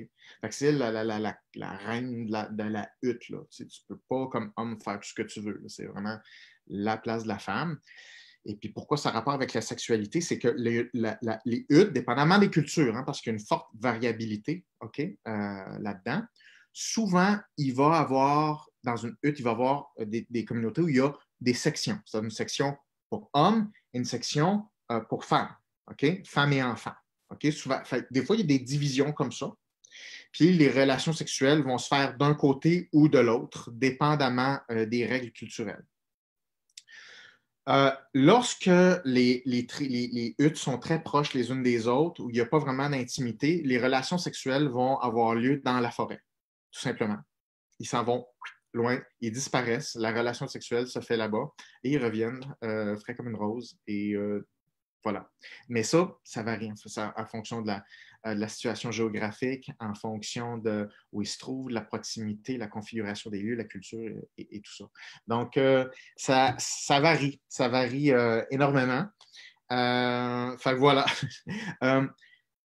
c'est la, la, reine de la, hutte. Là. Tu ne peux pas, comme homme, faire tout ce que tu veux. C'est vraiment la place de la femme. Et puis pourquoi ça rapport avec la sexualité, c'est que les, huttes, dépendamment des cultures, hein, parce qu'il y a une forte variabilité euh, là-dedans, souvent il va avoir, dans une hutte, il va y avoir euh, des, communautés où il y a des sections. C'est une section pour hommes et une section euh, pour femmes, femmes et enfants. des fois, il y a des divisions comme ça. Puis les relations sexuelles vont se faire d'un côté ou de l'autre, dépendamment des règles culturelles. Euh, lorsque les, les, huttes sont très proches les unes des autres, où il n'y a pas vraiment d'intimité, les relations sexuelles vont avoir lieu dans la forêt, tout simplement. Ils s'en vont loin, ils disparaissent, la relation sexuelle se fait là-bas et ils reviennent euh, frais comme une rose et euh, voilà. Mais ça, ça varie ça, en fonction de la, de euh, la situation géographique, en fonction de où ils se de la proximité, la configuration des lieux, la culture et, tout ça. Donc, euh, ça, varie, ça varie euh, énormément. Enfin, voilà. (laughs)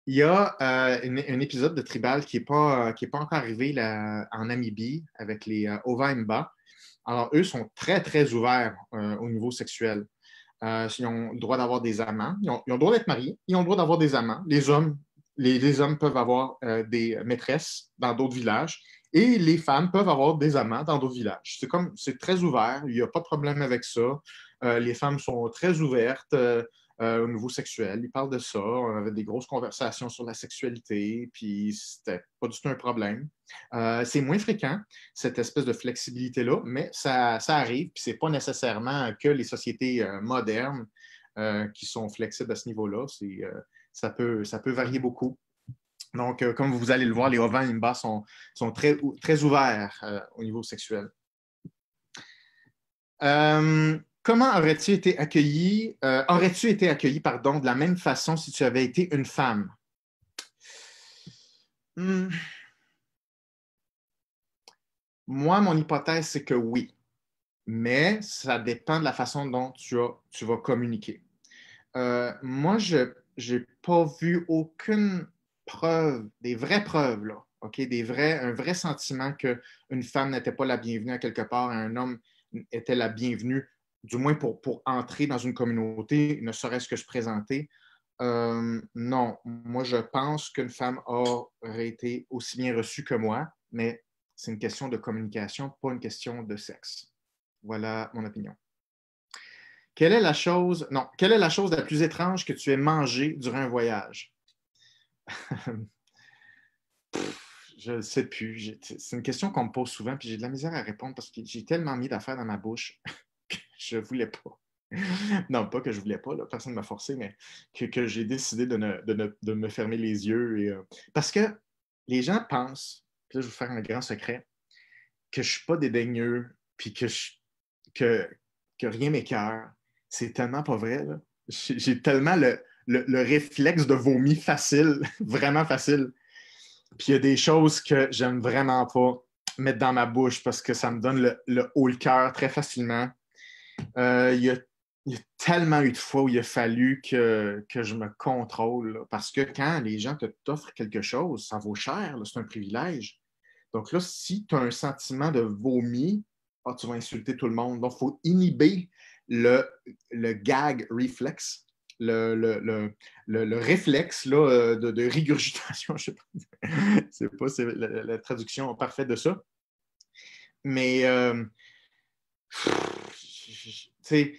il y a un épisode de Tribal qui n'est pas, qui pas encore arrivé en Namibie avec les Mba. Alors, eux sont très, très ouverts au niveau sexuel. ils ont le droit d'avoir des amants, ils ont, ils ont le droit d'être mariés, ils ont le droit d'avoir des amants. Les hommes les, hommes peuvent avoir euh, des maîtresses dans d'autres villages et les femmes peuvent avoir des amants dans d'autres villages. C'est comme, c'est très ouvert, il n'y a pas de problème avec ça. Euh, les femmes sont très ouvertes euh, au niveau sexuel. Ils parlent de ça. On avait des grosses conversations sur la sexualité, puis c'était pas du tout un problème. c'est moins fréquent, cette espèce de flexibilité-là, mais ça, arrive, puis c'est pas nécessairement que les sociétés modernes qui sont flexibles à ce niveau-là. C'est ça peut, ça peut varier beaucoup. Donc, euh, comme vous allez le voir, les ovins les sont, sont très, très ouverts euh, au niveau sexuel. Euh, comment aurais-tu été accueilli, aurais-tu été accueilli, pardon, de la même façon si tu avais été une femme? Hmm. Moi, mon hypothèse, c'est que oui, mais ça dépend de la façon dont tu, as, tu vas communiquer. moi, je j'ai pas vu aucune preuve, des vraies preuves, OK, des vrais, un vrai sentiment qu'une femme n'était pas la bienvenue à quelque part et un homme était la bienvenue, du moins pour, entrer dans une communauté, ne serait-ce que se présenter. Euh, non, moi je pense qu'une femme aurait été aussi bien reçue que moi, mais c'est une question de communication, pas une question de sexe. Voilà mon opinion. Quelle est la chose, quelle est la chose la plus étrange que tu aies mangée durant un voyage? (laughs) je ne sais plus. C'est une question qu'on me pose souvent, puis j'ai de la misère à répondre parce que j'ai tellement mis d'affaires dans ma bouche (laughs) que je ne voulais pas. (laughs) non, pas que je ne voulais pas, personne ne m'a forcé, mais que, j'ai décidé de, me fermer les yeux. Et, euh, parce que les gens pensent, puis là, je vais vous faire un grand secret, que je ne suis pas dédaigneux, puis que, je, que, que rien m'écœure, c'est tellement pas vrai. J'ai tellement le, réflexe de vomi facile, (laughs) vraiment facile. Puis il y a des choses que j'aime vraiment pas mettre dans ma bouche parce que ça me donne le, haut le cœur très facilement. Euh, il, y a, tellement eu de fois où il a fallu que, je me contrôle parce que quand les gens te t'offrent quelque chose, ça vaut cher, c'est un privilège. Donc là, si tu as un sentiment de vomi, ah, tu vas insulter tout le monde. Donc, il faut inhiber le, gag reflex, le, réflexe euh, de, régurgitation, (laughs) je ne sais pas, c'est la, la, traduction parfaite de ça. Mais, euh, tu sais,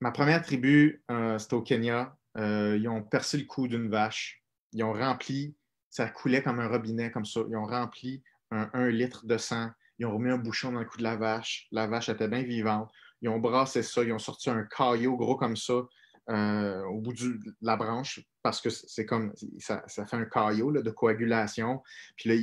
ma première tribu, euh, c'était au Kenya. ils ont percé le cou d'une vache. Ils ont rempli, ça coulait comme un robinet, comme ça. Ils ont rempli un, un litre de sang. Ils ont remis un bouchon dans le cou de la vache. La vache était bien vivante. Ils ont brassé ça, ils ont sorti un caillot gros comme ça euh, au bout de la branche parce que c'est comme ça, ça, fait un caillot de coagulation. Puis là,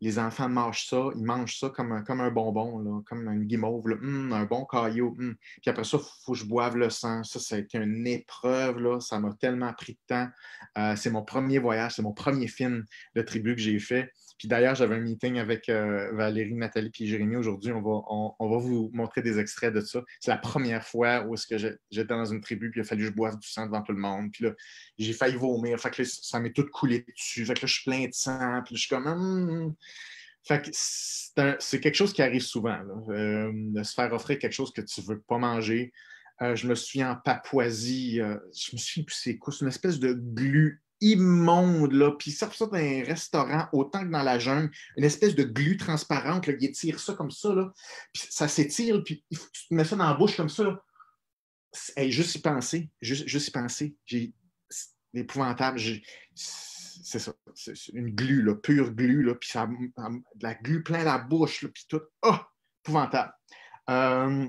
les enfants mangent ça, ils mangent ça comme un, bonbon, comme une guimauve, hum, un bon caillot. Hum. Puis après ça, il faut, que je boive le sang. Ça, ça a été une épreuve, ça m'a tellement pris de temps. Euh, c'est mon premier voyage, c'est mon premier film de tribu que j'ai fait. Puis d'ailleurs, j'avais un meeting avec euh, Valérie, Nathalie et Jérémy aujourd'hui. On va, on, va vous montrer des extraits de ça. C'est la première fois où est-ce que j'étais dans une tribu, puis il a fallu que je boive du sang devant tout le monde. Puis là, j'ai failli vomir. Fait que ça m'est tout coulé dessus. Fait que là, je suis plein de sang. Puis je suis comme... Hum. Fait c'est quelque chose qui arrive souvent, euh, de se faire offrir quelque chose que tu ne veux pas manger. Euh, je me suis en Papouasie, je me suis c'est quoi, une espèce de glu immonde, là, puis ça, ça dans un restaurant autant que dans la jungle, une espèce de glue transparente, là, étire ça comme ça, là, puis ça s'étire, puis tu te mets ça dans la bouche comme ça. Là. juste y penser, juste, juste y penser. J'ai épouvantable. C'est ça, une glue, là, pure glue, là, puis ça, de la glu plein la bouche, là, puis tout. ah, épouvantable. Euh,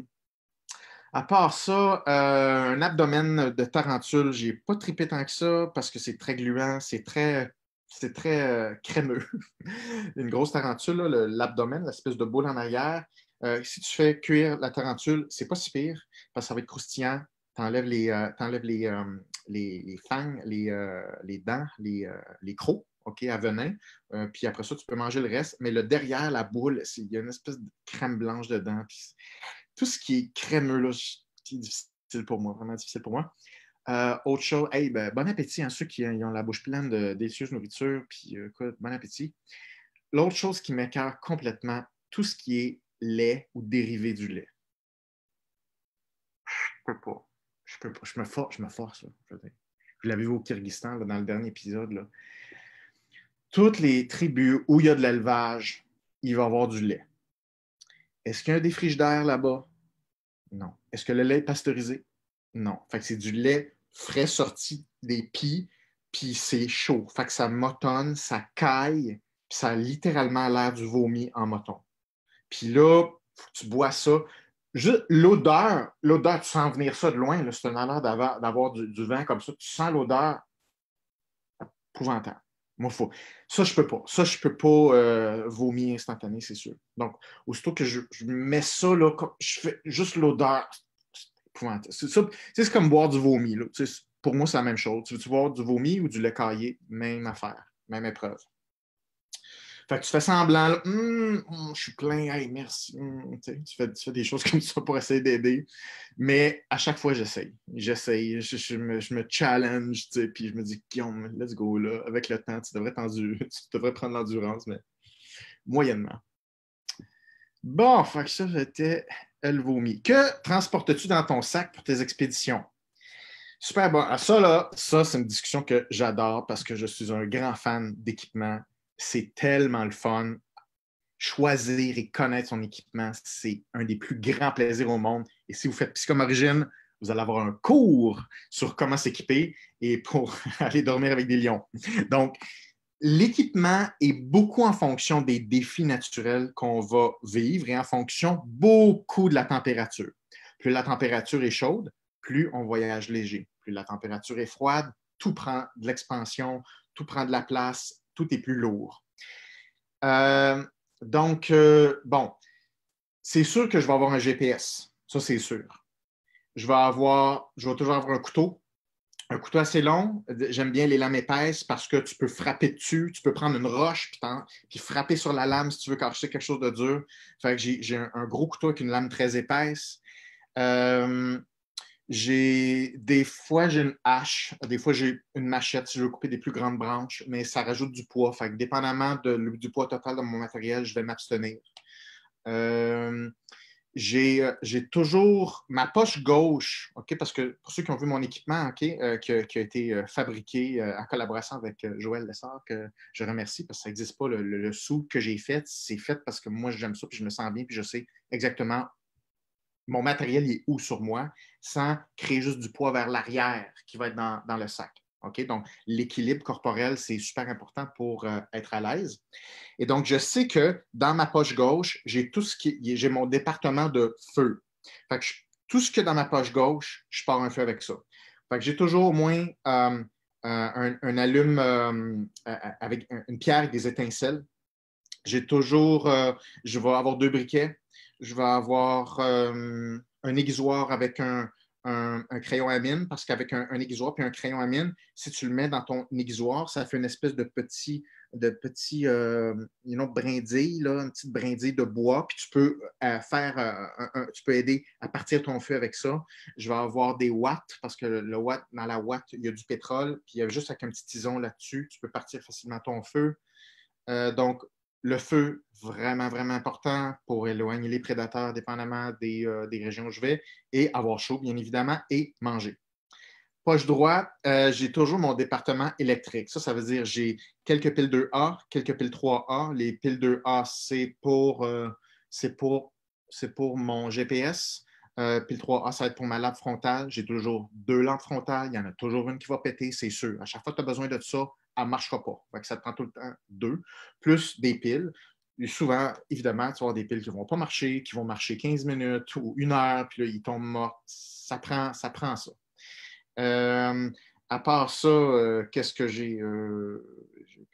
à part ça, euh, un abdomen de tarentule, j'ai pas tripé tant que ça parce que c'est très gluant, c'est très, c'est très euh, crémeux. (laughs) Une grosse tarentule, l'abdomen, l'espèce de boule en arrière. Euh, si tu fais cuire la tarentule, c'est pas si pire parce que ça va être croustillant. Tu les, enlèves les, les, fangs, les, dents, les, crocs. OK, à venin. puis après ça, tu peux manger le reste. Mais le derrière, la boule, il y a une espèce de crème blanche dedans tout ce qui est crémeux, là, c'est difficile pour moi, vraiment difficile pour moi. Euh, autre chose, hey, ben, bon appétit à hein, ceux qui ont la bouche pleine de délicieuses nourriture. puis euh, bon appétit. L'autre chose qui m'écœure complètement, tout ce qui est lait ou dérivé du lait. Je peux pas. Je peux pas. Je me force, je me force. Là, Vous l'avez vu au Kyrgyzstan dans le dernier épisode. Toutes les tribus où il y a de l'élevage, il va y avoir du lait. Est-ce qu'il y a un d'air là-bas? Non. Est-ce que le lait est pasteurisé? Non. Fait que c'est du lait frais sorti des pies, puis c'est chaud. Fait que ça motonne, ça caille, puis ça a littéralement l'air du vomi en moton. Puis là, tu bois ça. Juste l'odeur, l'odeur, tu sens venir ça de loin, c'est une l'air d'avoir du, vin comme ça. Tu sens l'odeur épouvantable. Moi, faut... ça, je peux pas. Ça, je peux pas euh, vomir instantané, c'est sûr. Donc, aussitôt que je, mets ça, je fais juste l'odeur. C'est, c'est comme boire du vomi. Pour moi, c'est la même chose. Tu veux-tu boire du vomi ou du lait caillé? Même affaire, même épreuve tu fais semblant, hum, hum, je suis plein, hey, merci. Hum, tu, fais, des choses (laughs) comme ça pour essayer d'aider. Mais à chaque fois, j'essaye. J'essaye, je, me, challenge, puis je me dis, let's go là. Avec le temps, tu devrais, (laughs) tu prendre l'endurance, mais moyennement. Bon, fait que ça, c'était le vomi. Que transportes-tu dans ton sac pour tes expéditions? Super bon. Ah, ça, là, ça, c'est une discussion que j'adore parce que je suis un grand fan d'équipement c'est tellement le fun. Choisir et connaître son équipement, c'est un des plus grands plaisirs au monde. Et si vous faites Psychomorigine, vous allez avoir un cours sur comment s'équiper et pour (laughs) aller dormir avec des lions. Donc, l'équipement est beaucoup en fonction des défis naturels qu'on va vivre et en fonction beaucoup de la température. Plus la température est chaude, plus on voyage léger. Plus la température est froide, tout prend de l'expansion, tout prend de la place tout est plus lourd. Euh, donc, euh, bon, c'est sûr que je vais avoir un GPS, ça c'est sûr. Je vais avoir, je vais toujours avoir un couteau, un couteau assez long. J'aime bien les lames épaisses parce que tu peux frapper dessus, tu peux prendre une roche puis, puis frapper sur la lame si tu veux cacher quelque chose de dur. Fait j'ai un, gros couteau avec une lame très épaisse. Euh, j'ai des fois j'ai une hache, des fois j'ai une machette si je veux couper des plus grandes branches, mais ça rajoute du poids. dépendamment du poids total de mon matériel, je vais m'abstenir. Euh, euh, j'ai toujours ma poche gauche, OK, parce que pour ceux qui ont vu mon équipement, OK, euh, qui, a, été fabriqué en collaboration avec Joël Lessard, que je remercie parce que ça n'existe pas. Le, sou que j'ai fait, c'est fait parce que moi, j'aime ça, puis je me sens bien, puis je sais exactement mon matériel est où sur moi, sans créer juste du poids vers l'arrière qui va être dans, le sac. Ok, Donc, l'équilibre corporel, c'est super important pour euh, être à l'aise. Et donc, je sais que dans ma poche gauche, j'ai tout ce qui j'ai mon département de feu. que tout ce que dans ma poche gauche, je pars un feu avec ça. j'ai toujours au moins euh, euh, un, allume avec une pierre et des étincelles. J'ai toujours, je vais avoir deux briquets, je vais avoir euh, un aiguisoir avec un, crayon à mine, parce qu'avec un, aiguisoir puis un crayon à mine, si tu le mets dans ton aiguisoir, ça fait une espèce de petit, de petit euh, brindille, une petite brindille de bois, puis tu peux euh, faire, tu peux aider à partir ton feu avec ça. Je vais avoir des watts, parce que le watt, dans la watt, il y a du pétrole, puis il y a juste avec un petit tison là-dessus, tu peux partir facilement ton feu. donc, le feu, vraiment, vraiment important pour éloigner les prédateurs, dépendamment euh, des, régions où je vais, et avoir chaud, bien évidemment, et manger. Poche droite, euh, j'ai toujours mon département électrique. Ça, ça veut dire que j'ai quelques piles 2A, quelques piles 3A. Les piles 2A, c'est pour, euh, pour, pour mon GPS. pile 3A, ça va être pour ma lampe frontale. J'ai toujours deux lampes frontales. Il y en a toujours une qui va péter, c'est sûr. À chaque fois que tu as besoin de ça, elle ne marchera pas. ça te prend tout le temps deux, plus des piles. souvent, évidemment, tu vas des piles qui ne vont pas marcher, qui vont marcher 15 minutes ou une heure, puis là, ils tombent morts. Ça prend ça. Prend ça. Euh, à part ça, euh, qu'est-ce que j'ai? Euh,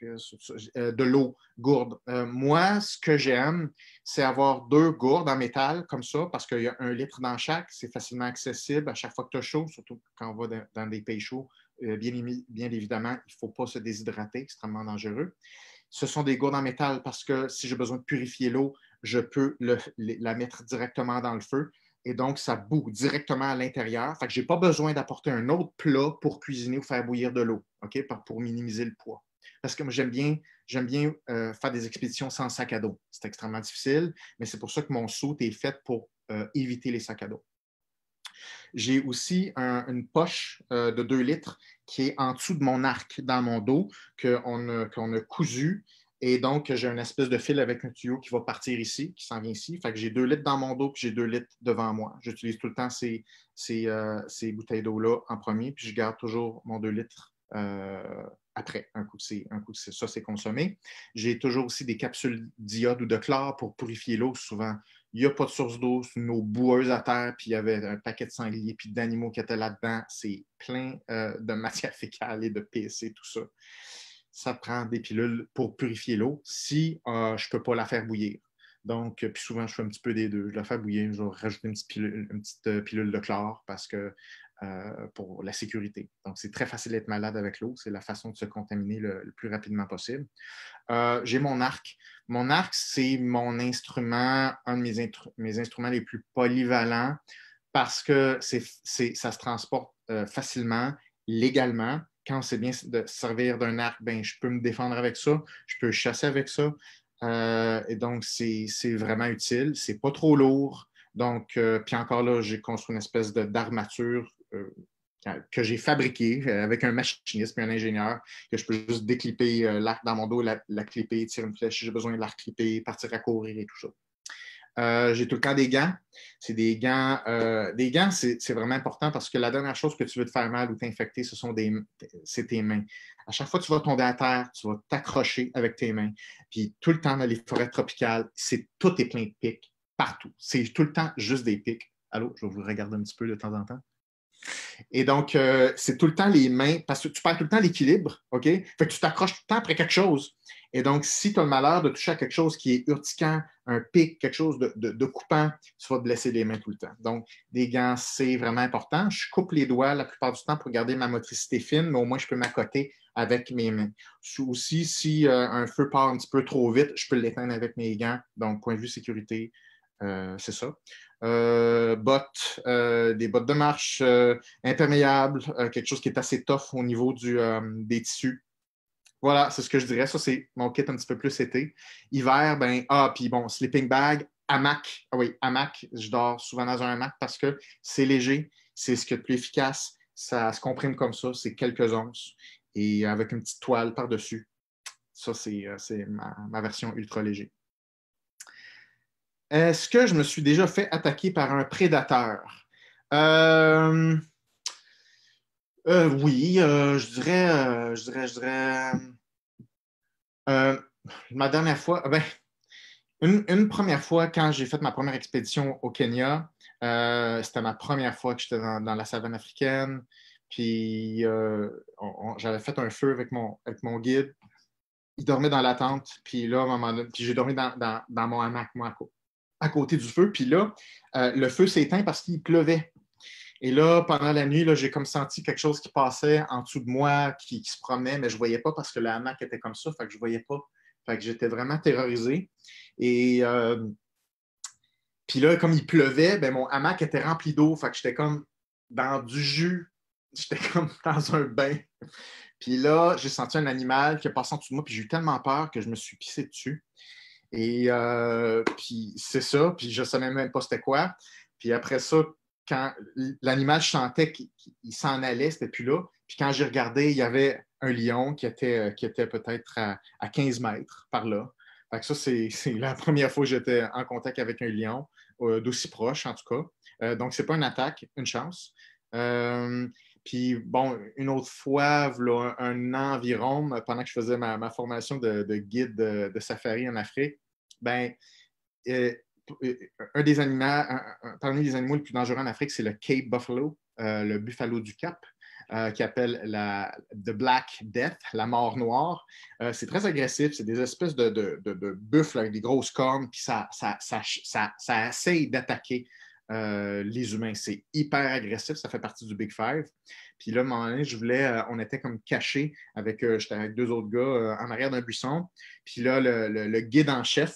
de l'eau, gourde. moi, ce que j'aime, c'est avoir deux gourdes en métal comme ça, parce qu'il y a un litre dans chaque. C'est facilement accessible à chaque fois que tu as chaud, surtout quand on va dans des pays chauds. Euh, bien, évidemment, il ne faut pas se déshydrater, c'est extrêmement dangereux. Ce sont des gourdes en métal parce que si j'ai besoin de purifier l'eau, je peux la mettre directement dans le feu et donc ça boue directement à l'intérieur. je n'ai pas besoin d'apporter un autre plat pour cuisiner ou faire bouillir de l'eau, OK, pour minimiser le poids parce que moi, j'aime bien, euh, faire des expéditions sans sac à dos. C'est extrêmement difficile, mais c'est pour ça que mon saut est fait pour euh, éviter les sacs à dos. J'ai aussi une poche euh, de 2 litres qui est en dessous de mon arc, dans mon dos, qu'on a, cousu. Et donc, j'ai une espèce de fil avec un tuyau qui va partir ici, qui s'en vient ici. Fait que j'ai 2 litres dans mon dos, puis j'ai 2 litres devant moi. J'utilise tout le temps euh, ces, bouteilles d'eau-là en premier, puis je garde toujours mon 2 litres euh, après, un coup c'est, un consommé. J'ai toujours aussi des capsules d'iode ou de chlore pour purifier l'eau. Souvent, il n'y a pas de source d'eau, c'est une eau boueuse à terre, puis il y avait un paquet de sangliers puis d'animaux qui étaient là-dedans. C'est plein euh, de (laughs) matière fécale et de PC, tout ça. Ça prend des pilules pour purifier l'eau si euh, je ne peux pas la faire bouillir. Donc, euh, puis souvent, je fais un petit peu des deux. Je la fais bouillir, je vais une petite pilule, une petite pilule de chlore parce que euh, pour la sécurité. Donc, c'est très facile d'être malade avec l'eau. C'est la façon de se contaminer le, plus rapidement possible. Euh, j'ai mon arc. Mon arc, c'est mon instrument, un de mes, instruments les plus polyvalents parce que ça se transporte euh, facilement, légalement. Quand c'est bien de servir d'un arc, ben, je peux me défendre avec ça, je peux chasser avec ça. et donc, c'est, vraiment utile. C'est pas trop lourd. Donc, puis encore là, j'ai construit une espèce d'armature euh, que j'ai fabriqué euh, avec un machiniste et un ingénieur, que je peux juste déclipper euh, l'arc dans mon dos, la, clipper, tirer une flèche si j'ai besoin de l'arc clipper, partir à courir et tout ça. j'ai tout le temps des gants. C'est des gants. des gants, c'est vraiment important parce que la dernière chose que tu veux te faire mal ou t'infecter, ce sont des, c'est tes mains. À chaque fois que tu vas tomber à terre, tu vas t'accrocher avec tes mains. Puis tout le temps dans les forêts tropicales, c'est tout est plein de pics partout. C'est tout le temps juste des pics. Allô, je vais vous regarder un petit peu de temps en temps. Et donc, euh, c'est tout le temps les mains, parce que tu perds tout le temps l'équilibre, OK? Fait que tu t'accroches tout le temps après quelque chose. Et donc, si tu as le malheur de toucher à quelque chose qui est urticant, un pic, quelque chose de, coupant, tu vas te blesser les mains tout le temps. Donc, des gants, c'est vraiment important. Je coupe les doigts la plupart du temps pour garder ma motricité fine, mais au moins, je peux m'accoter avec mes mains. Aussi, si euh, un feu part un petit peu trop vite, je peux l'éteindre avec mes gants. Donc, point de vue sécurité, euh, c'est ça. Euh, bottes, euh, des bottes de marche euh, imperméables, quelque chose qui est assez tough au niveau du, des tissus. Voilà, c'est ce que je dirais. Ça, c'est mon kit un petit peu plus été. Hiver, ben, ah, puis bon, sleeping bag, hamac. Ah oui, hamac, je dors souvent dans un hamac parce que c'est léger, c'est ce qui est le plus efficace. Ça se comprime comme ça, c'est quelques onces et avec une petite toile par-dessus. Ça, c'est ma, ma version ultra léger. Est-ce que je me suis déjà fait attaquer par un prédateur? Euh, euh, oui, euh, je dirais, je dirais, ma dernière fois, ben, une, première fois, quand j'ai fait ma première expédition au Kenya, c'était ma première fois que j'étais dans, la savane africaine. Puis j'avais fait un feu avec mon, avec mon guide. Il dormait dans la tente. Puis là, à un moment donné, j'ai dormi dans, mon hamac, moi, à à côté du feu. Puis là, euh, le feu s'éteint parce qu'il pleuvait. Et là, pendant la nuit, j'ai comme senti quelque chose qui passait en dessous de moi, qui, se promenait, mais je ne voyais pas parce que la hamac était comme ça, fait que je ne voyais pas. Fait que j'étais vraiment terrorisé. Et euh, puis là, comme il pleuvait, ben, mon hamac était rempli d'eau, fait que j'étais comme dans du jus, (laughs) j'étais comme dans un bain. Puis là, j'ai senti un animal qui passait passé en dessous de moi, puis j'ai eu tellement peur que je me suis pissé dessus. Et euh, puis c'est ça, puis je ne savais même pas c'était quoi. Puis après ça, quand l'animal, je sentais qu'il s'en allait, c'était plus là. Puis quand j'ai regardé, il y avait un lion qui était, euh, qui était peut-être à, 15 mètres par là. Fait que ça, (laughs) c'est la première fois que j'étais en contact avec un lion, euh, d'aussi proche en tout cas. donc, ce n'est pas une attaque, une chance. Puis, bon, une autre fois, un, an environ, euh, pendant que je faisais ma, formation de, guide de, safari en Afrique, ben, euh, euh, un des animaux, parmi les animaux les plus dangereux en Afrique, c'est le Cape Buffalo, le buffalo du Cap. qui appelle la The Black Death, la mort noire. c'est très agressif, c'est des espèces de, buffles avec des grosses cornes, puis ça, ça, ça essaye d'attaquer euh, les humains. C'est hyper agressif, ça fait partie du Big Five. Puis là, à un moment donné, je voulais, euh, on était comme caché avec, euh, j'étais avec deux autres gars en arrière d'un buisson. Puis là, le, guide en chef,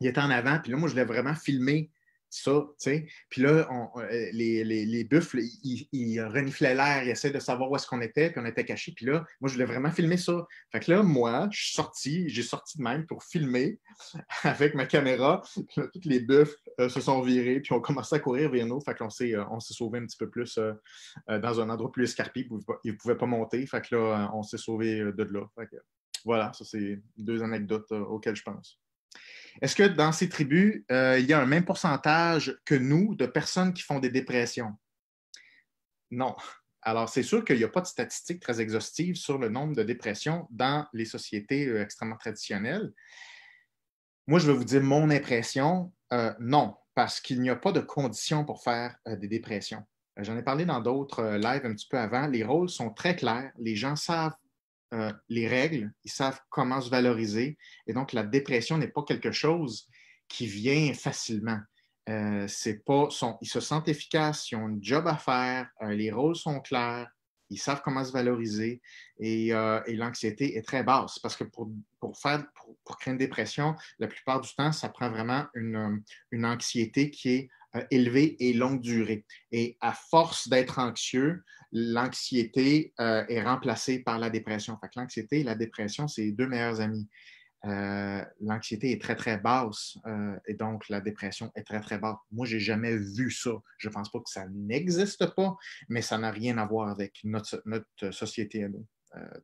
il était en avant. Puis là, moi, je l'ai vraiment filmé ça, tu sais. Puis là, euh, les, les, les, buffles, ils, reniflaient l'air, ils essayaient de savoir où est-ce qu'on était, puis on était cachés. Puis là, moi, je voulais vraiment filmer ça. Fait que là, moi, je suis sorti, j'ai sorti de même pour filmer (laughs) avec ma caméra. Puis là, toutes les buffles euh, se sont virés, puis on commencé à courir vers nous. Fait qu'on s'est, euh, on s'est sauvé un petit peu plus dans un endroit plus escarpé ils ne pouvaient pas monter. Fait que là, on s'est sauvé de là. voilà, ça, c'est deux anecdotes auxquelles je pense. Est-ce que dans ces tribus, euh, il y a un même pourcentage que nous de personnes qui font des dépressions? Non. Alors, c'est sûr qu'il n'y a pas de statistiques très exhaustives sur le nombre de dépressions dans les sociétés euh, extrêmement traditionnelles. Moi, je vais vous dire mon impression. Euh, non, parce qu'il n'y a pas de conditions pour faire des dépressions. J'en ai parlé dans d'autres lives un petit peu avant. Les rôles sont très clairs. Les gens savent euh, les règles, ils savent comment se valoriser. Et donc, la dépression n'est pas quelque chose qui vient facilement. Euh, pas, ils se sentent efficaces, ils ont un job à faire, euh, les rôles sont clairs, ils savent comment se valoriser et, l'anxiété est très basse parce que pour, faire, pour, créer une dépression, la plupart du temps, ça prend vraiment une anxiété qui est euh, élevée et longue durée. Et à force d'être anxieux, l'anxiété euh, est remplacée par la dépression. Fait l'anxiété et la dépression, c'est deux meilleurs amis. Euh, l'anxiété est très, très basse et donc la dépression est très, très basse. Moi, je n'ai jamais vu ça. Je ne pense pas que ça n'existe pas, mais ça n'a rien à voir avec notre, société à nous.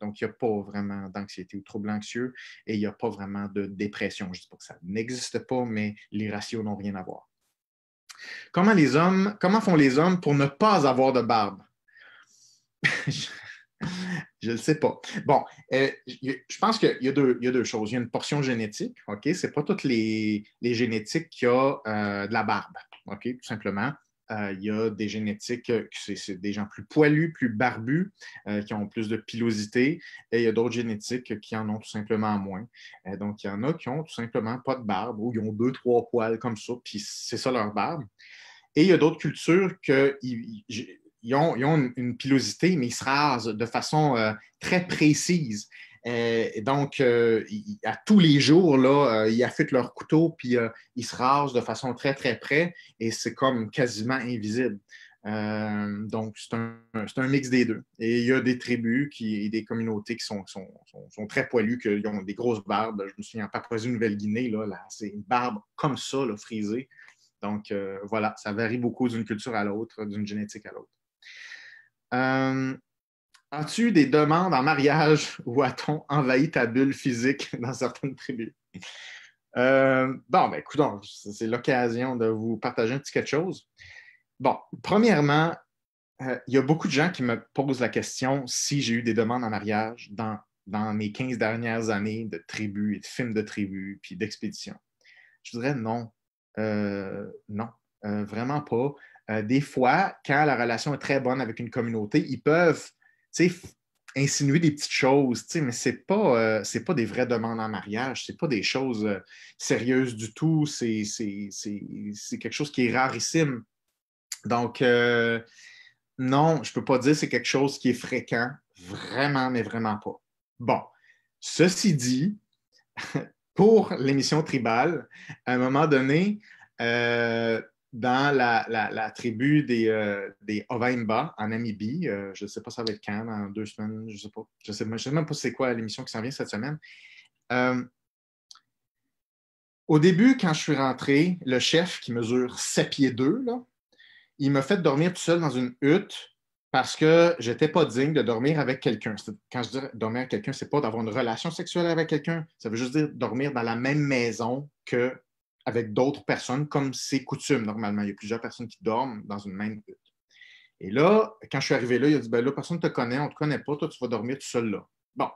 donc, il n'y a pas vraiment d'anxiété ou de anxieux et il n'y a pas vraiment de dépression. Je ne dis pas que ça n'existe pas, mais les ratios n'ont rien à voir. Comment les hommes, comment font les hommes pour ne pas avoir de barbe? (laughs) je ne sais pas. Bon, euh, je pense qu'il y, a deux choses. Il y a une portion génétique, OK? Ce n'est pas toutes les, les génétiques qui ont euh, de la barbe, OK, tout simplement. Euh, il y a des génétiques, euh, c'est des gens plus poilus, plus barbus, euh, qui ont plus de pilosité, et il y a d'autres génétiques qui en ont tout simplement moins. donc, il y en a qui ont tout simplement pas de barbe ou ils ont deux, trois poils comme ça, puis c'est ça leur barbe. Et il y a d'autres cultures qui ont, une, pilosité, mais ils se rasent de façon très précise. Euh, et donc, euh, à tous les jours, là, euh, ils affûtent leur couteau, puis ils se rasent de façon très, très près, et c'est comme quasiment invisible. donc, c'est un, un, mix des deux. Et il y a des tribus qui, et des communautés qui sont, sont, très poilues, qui ont des grosses barbes. Je me souviens, en Papouasie-Nouvelle-Guinée, là, là c'est une barbe comme ça, là, frisée. Donc, voilà, ça varie beaucoup d'une culture à l'autre, d'une génétique à l'autre. As-tu des demandes en mariage ou a-t-on envahi ta bulle physique (laughs) dans certaines tribus? Euh, bon, ben, écoute, c'est l'occasion de vous partager un petit quelque chose. Bon, premièrement, euh, il y a beaucoup de gens qui me posent la question si j'ai eu des demandes en mariage dans, dans mes 15 dernières années de tribus et de films de tribus puis d'expéditions. Je dirais non. Euh, non, vraiment pas. des fois, quand la relation est très bonne avec une communauté, ils peuvent sais, insinuer des petites choses, mais ce n'est pas, euh, c'est pas des vraies demandes en mariage, c'est pas des choses euh, sérieuses du tout, c'est, quelque chose qui est rarissime. Donc, euh, non, je ne peux pas dire que c'est quelque chose qui est fréquent, vraiment, mais vraiment pas. Bon, ceci dit, (laughs) pour l'émission tribale, à un moment donné, dans la, tribu des, euh, Ovaimba, en Namibie. Euh, je ne sais pas ça va être quand, dans deux semaines, je ne sais pas. Je ne sais, même pas c'est quoi l'émission qui s'en vient cette semaine. Euh, au début, quand je suis rentré, le chef qui mesure 7 pieds 2, il m'a fait dormir tout seul dans une hutte parce que je n'étais pas digne de dormir avec quelqu'un. Quand je dis dormir avec quelqu'un, ce n'est pas d'avoir une relation sexuelle avec quelqu'un. Ça veut juste dire dormir dans la même maison que avec d'autres personnes, comme c'est coutume normalement. Il y a plusieurs personnes qui dorment dans une même hutte. Et là, quand je suis arrivé là, il a dit ben là, personne ne te connaît, on ne te connaît pas, toi, tu vas dormir tout seul là. Bon.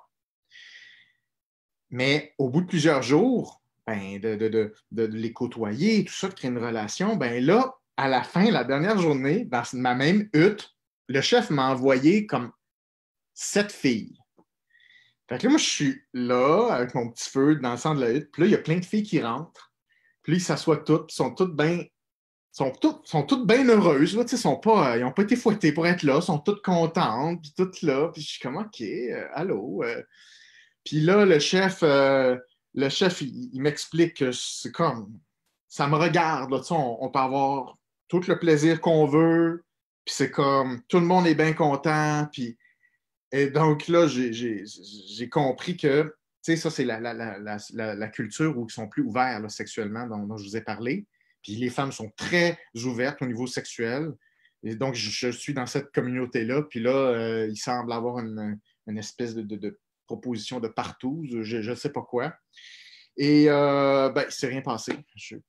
Mais au bout de plusieurs jours, ben, de, les côtoyer, tout ça, de créer une relation, ben là, à la fin, la dernière journée, dans ma même hutte, le chef m'a envoyé comme sept filles. Fait que là, moi, je suis là avec mon petit feu dans le centre de la hutte. Puis là, il y a plein de filles qui rentrent. Puis ça soit toutes, sont toutes bien sont, sont toutes bien heureuses, sont pas, euh, ils n'ont pas été fouettés pour être là, sont toutes contentes, puis toutes là, puis je suis comme, OK, euh, allô. Euh. Puis là, le chef, le chef, il, m'explique que c'est comme, ça me regarde, on, on, peut avoir tout le plaisir qu'on veut, puis c'est comme, tout le monde est bien content, puis... Et donc là, j'ai compris que sais, ça, c'est la, culture où ils sont plus ouverts sexuellement, dont, je vous ai parlé. Puis les femmes sont très ouvertes au niveau sexuel. Et donc, je, suis dans cette communauté-là. Puis là, euh, il semble avoir une, espèce de, de, proposition de partout, je ne sais pas quoi. Et euh, ben, il ne s'est rien passé. Je ne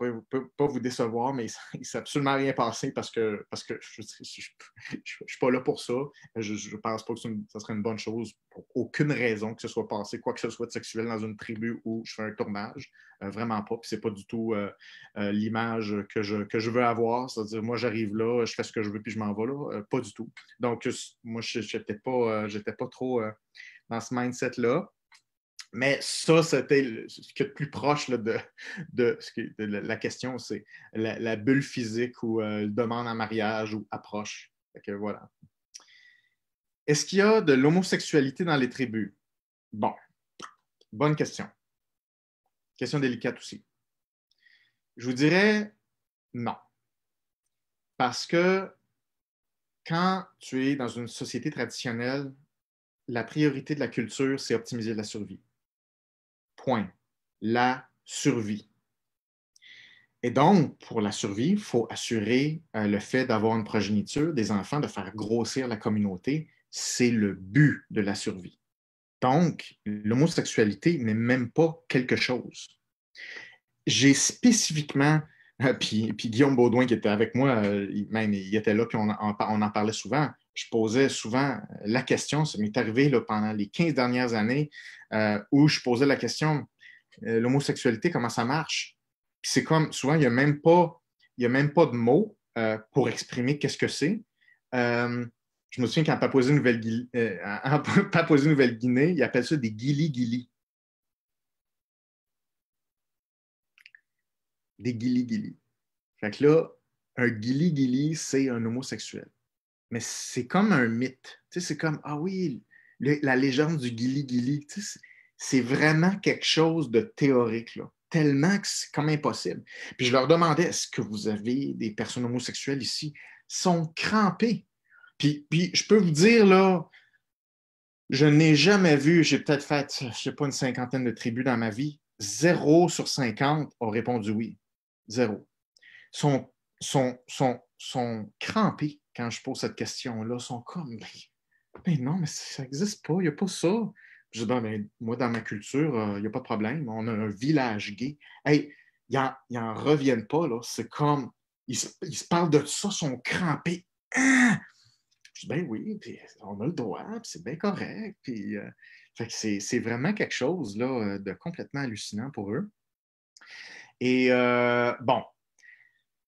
vais euh, pas, vous décevoir, mais il s'est absolument rien passé parce que, parce que je ne suis pas là pour ça. Je ne pense pas que ce ça serait une bonne chose pour aucune raison que ce soit passé, quoi que ce soit de sexuel dans une tribu où je fais un tournage. Euh, vraiment pas. Puis n'est pas du tout l'image que je, veux avoir. C'est-à-dire, moi, j'arrive là, je fais ce que je veux, puis je m'en vais là. pas du tout. Donc, moi, je n'étais pas trop dans ce mindset-là. Mais ça, c'était ce qui est le plus proche de, la question, c'est la, bulle physique ou euh, demande en mariage ou approche. voilà. Est-ce qu'il y a de l'homosexualité dans les tribus? Bon, bonne question. Question délicate aussi. Je vous dirais non. Parce que quand tu es dans une société traditionnelle, la priorité de la culture, c'est optimiser la survie point, la survie. Et donc, pour la survie, il faut assurer euh, le fait d'avoir une progéniture, des enfants, de faire grossir la communauté. C'est le but de la survie. Donc, l'homosexualité n'est même pas quelque chose. J'ai spécifiquement, (laughs) puis, Guillaume Baudouin qui était avec moi, euh, il, était là, puis on en parlait souvent, je posais souvent la question, ça m'est arrivé pendant les 15 dernières années, euh, où je posais la question, euh, l'homosexualité, comment ça marche? Puis c'est comme, souvent, il n'y a, même pas, a même pas de mots euh, pour exprimer qu'est-ce que c'est. je me souviens qu'en (laughs) Papouasie-Nouvelle-Guinée, ils appellent ça des guili-guili. Des guili-guili. Fait que là, un guili-guili, c'est un homosexuel mais c'est comme un mythe. c'est comme, ah oui, la légende du guili-guili, c'est vraiment quelque chose de théorique, tellement que c'est comme impossible. Puis je leur demandais, est-ce que vous avez des personnes homosexuelles ici? sont crampées. Puis, je peux vous dire, là, je n'ai jamais vu, j'ai peut-être fait, je ne sais pas, une cinquantaine de tribus dans ma vie, zéro sur cinquante ont répondu oui. Zéro. Sont, sont crampés quand je pose cette question-là, ils sont comme Mais, non, mais ça n'existe pas, il n'y a pas ça. Je dis, ben, ben moi, dans ma culture, il euh, n'y a pas de problème. On a un village gay. Hey, ils n'en reviennent pas, là. C'est comme ils se, ils parlent de ça, ils sont crampés. Hein? Je dis, ben oui, puis on a le droit, c'est bien correct. Puis, euh, c'est, vraiment quelque chose là, euh, de complètement hallucinant pour eux. Et bon,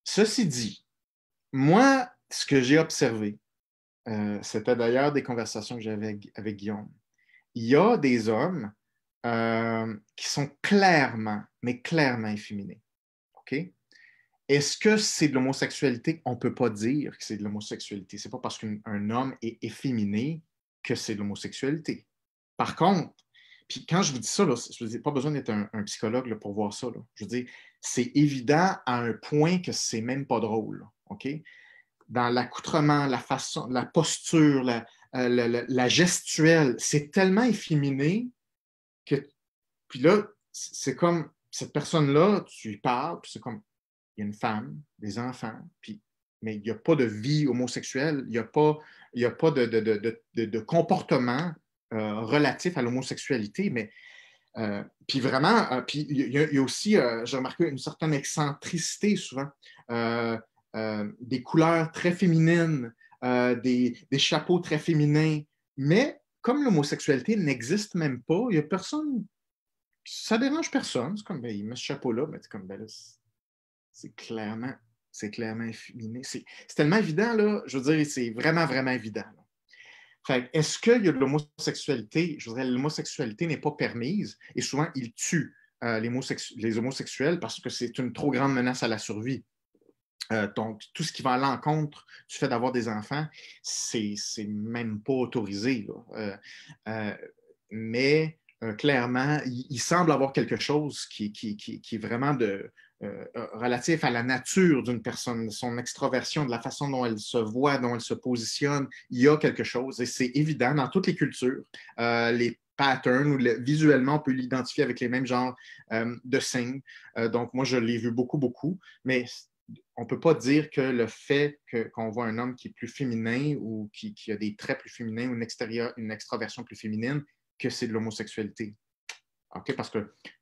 ceci dit, moi, ce que j'ai observé, euh, c'était d'ailleurs des conversations que j'avais avec Guillaume. Il y a des hommes euh, qui sont clairement, mais clairement efféminés. OK? Est-ce que c'est de l'homosexualité? On ne peut pas dire que c'est de l'homosexualité. Ce n'est pas parce qu'un homme est efféminé que c'est de l'homosexualité. Par contre, puis quand je vous dis ça, là, je vous dis pas besoin d'être un, psychologue pour voir ça. Je veux dire, c'est évident à un point que c'est même pas drôle. OK? dans l'accoutrement, la façon, la posture, euh, la, gestuelle, c'est tellement efféminé que. Puis là, c'est comme cette personne-là, tu lui parles, puis c'est comme il y a une femme, des enfants, puis, mais il n'y a pas de vie homosexuelle, il n'y a pas, y a pas de, comportement euh, relatif à l'homosexualité, mais. Euh, puis vraiment, puis il y, y, a aussi, j'ai remarqué une certaine excentricité souvent. Euh, des couleurs très féminines, euh, des, chapeaux très féminins. Mais comme l'homosexualité n'existe même pas, il n'y a personne. Ça dérange personne. C'est comme, ben, il met ce chapeau-là, mais ben, c'est comme, ben, c'est clairement c'est clairement C'est tellement évident, là. Je veux dire, c'est vraiment, vraiment évident. est-ce qu'il y a de l'homosexualité? Je l'homosexualité n'est pas permise et souvent, ils tuent euh, les, homosexuels parce que c'est une trop grande menace à la survie. Euh, donc, tout ce qui va à l'encontre du fait d'avoir des enfants, c'est même pas autorisé. Euh, euh, mais clairement, il, semble avoir quelque chose qui, qui, est vraiment de, relatif à la nature d'une personne, son extraversion, de la façon dont elle se voit, dont elle se positionne, il y a quelque chose. Et c'est évident dans toutes les cultures. les patterns, ou visuellement, on peut l'identifier avec les mêmes genres de signes. donc, moi, je l'ai vu beaucoup, beaucoup, mais on ne peut pas dire que le fait qu'on voit un homme qui est plus féminin ou qui, a des traits plus féminins ou une, une extraversion plus féminine, que c'est de l'homosexualité. ok Parce que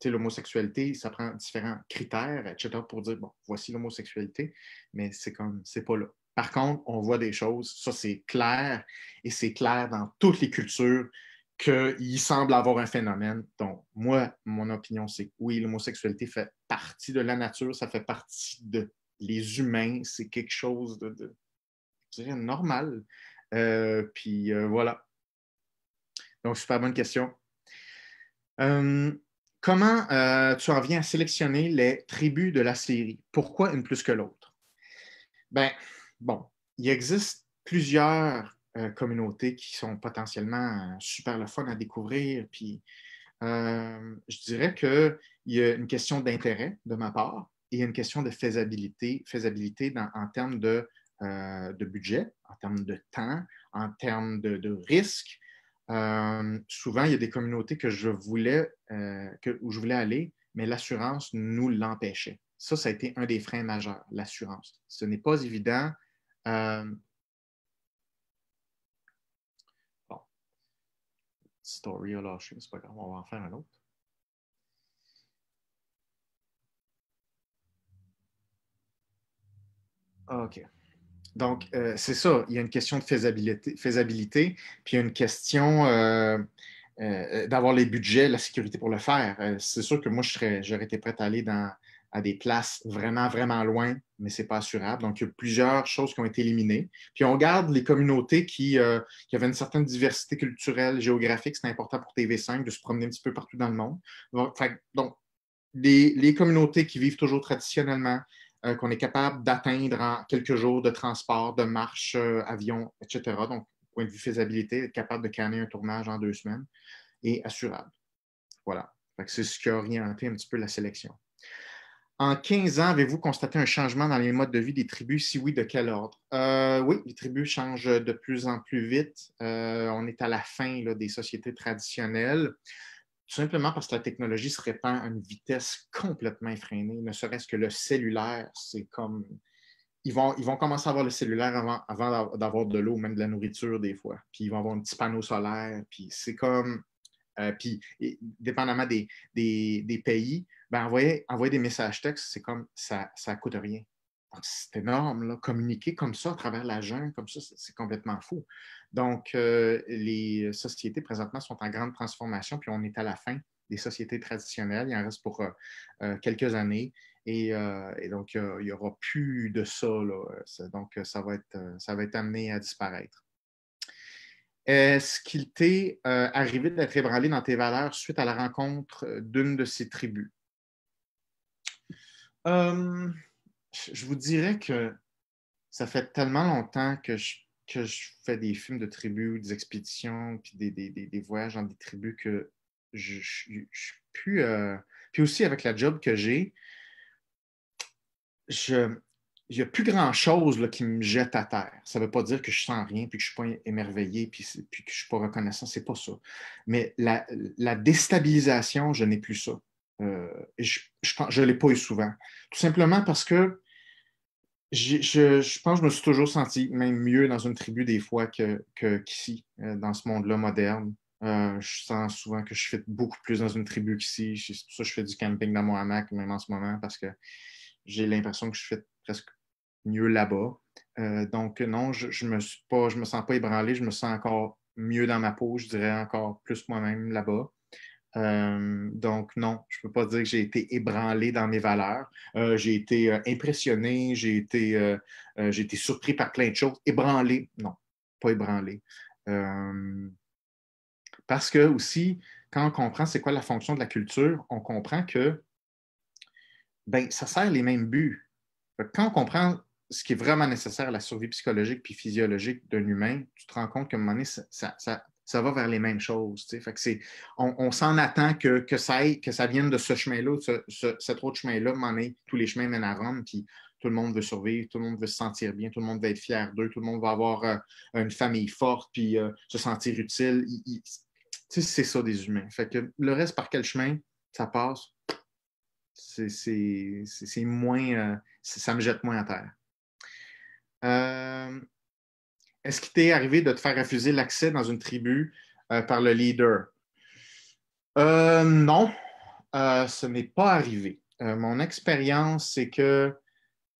l'homosexualité, ça prend différents critères, etc., pour dire, bon, voici l'homosexualité, mais c'est comme, c'est pas là. Par contre, on voit des choses, ça c'est clair, et c'est clair dans toutes les cultures qu'il semble avoir un phénomène. Donc, moi, mon opinion, c'est que oui, l'homosexualité fait partie de la nature, ça fait partie de les humains, c'est quelque chose de, normal. Euh, puis euh, voilà. Donc, super bonne question. Euh, comment tu en viens à sélectionner les tribus de la série? Pourquoi une plus que l'autre? Ben, bon, il existe plusieurs communautés qui sont potentiellement super le fun à découvrir. Puis, je dirais qu'il y a une question d'intérêt de ma part. Il y a une question de faisabilité, faisabilité en termes euh, de, budget, en termes de temps, en termes de, risque. Euh, souvent, il y a des communautés que je voulais, euh, où je voulais aller, mais l'assurance nous l'empêchait. Ça, ça a été un des freins majeurs, l'assurance. Ce n'est pas évident. Bon. Story c'est pas grave, on va en faire un autre. Ah, OK. Donc, euh, c'est ça. Il y a une question de faisabilité, puis il y a une question euh, euh, d'avoir les budgets, la sécurité pour le faire. c'est sûr que moi, je serais, j'aurais été prêt à aller dans, à des places vraiment, vraiment loin, mais ce n'est pas assurable. Donc, il y a plusieurs choses qui ont été éliminées. Puis, on regarde les communautés qui, qui avaient une certaine diversité culturelle, géographique. C'est important pour TV5 de se promener un petit peu partout dans le monde. Donc, les, les communautés qui vivent toujours traditionnellement, euh, qu'on est capable d'atteindre en quelques jours de transport, de marche, euh, avion, etc. Donc, point de vue faisabilité, être capable de canner un tournage en deux semaines et assurable. Voilà. C'est ce qui a orienté un petit peu la sélection. En 15 ans, avez-vous constaté un changement dans les modes de vie des tribus? Si oui, de quel ordre? Euh, oui, les tribus changent de plus en plus vite. on est à la fin des sociétés traditionnelles. Tout simplement parce que la technologie se répand à une vitesse complètement effrénée, ne serait-ce que le cellulaire, c'est comme. Ils vont, ils vont commencer à avoir le cellulaire avant, avant d'avoir de l'eau, même de la nourriture des fois. Puis ils vont avoir un petit panneau solaire. Puis c'est comme. Euh, puis, dépendamment des, des, pays, ben, envoyer, envoyer des messages textes, c'est comme ça ne coûte rien. C'est énorme, là. communiquer comme ça à travers la jungle, comme ça, c'est complètement fou. Donc, euh, les sociétés présentement sont en grande transformation, puis on est à la fin des sociétés traditionnelles. Il en reste pour euh, euh, quelques années. Et, donc, il n'y aura plus de ça. Donc, ça va, être, ça va être amené à disparaître. Est-ce qu'il t'est arrivé d'être ébranlé dans tes valeurs suite à la rencontre d'une de ces tribus? je vous dirais que ça fait tellement longtemps que je que je fais des films de tribus, des expéditions, puis des, voyages dans des tribus que je, je, puis, euh, puis aussi avec la job que j'ai, je, il n'y a plus grand-chose qui me jette à terre. Ça ne veut pas dire que je sens rien, puis que je ne suis pas émerveillé, puis, puis que je ne suis pas reconnaissant. n'est pas ça. Mais la, déstabilisation, je n'ai plus ça. Euh, je ne l'ai pas eu souvent. Tout simplement parce que je, pense que je me suis toujours senti même mieux dans une tribu des fois qu'ici, que, euh, dans ce monde-là moderne. Euh, je sens souvent que je fais beaucoup plus dans une tribu qu'ici. C'est pour ça que je fais du camping dans mon hamac, même en ce moment, parce que j'ai l'impression que je fais presque mieux là-bas. Euh, donc, non, je ne me, suis pas, je me sens pas ébranlé. Je me sens encore mieux dans ma peau, je dirais encore plus moi-même là-bas. Euh, donc, non, je ne peux pas dire que j'ai été ébranlé dans mes valeurs. Euh, j'ai été euh, impressionné, j'ai été, surpris par plein de choses. Ébranlé, non, pas ébranlé. parce que aussi, quand on comprend c'est quoi la fonction de la culture, on comprend que ben, ça sert les mêmes buts. Quand on comprend ce qui est vraiment nécessaire à la survie psychologique et physiologique d'un humain, tu te rends compte qu'à un moment donné, ça ça va vers les mêmes choses. Fait on, s'en attend que, que, ça que ça vienne de ce chemin-là, ce, cet autre chemin-là, tous les chemins mènent à Rome, puis tout le monde veut survivre, tout le monde veut se sentir bien, tout le monde veut être fier d'eux, tout le monde va avoir euh, une famille forte, puis euh, se sentir utile. c'est ça des humains. Fait que le reste, par quel chemin ça passe, c'est, moins. Euh, ça me jette moins à terre. Est-ce qu'il t'est arrivé de te faire refuser l'accès dans une tribu euh, par le leader? Euh, non, euh, ce n'est pas arrivé. mon expérience, c'est que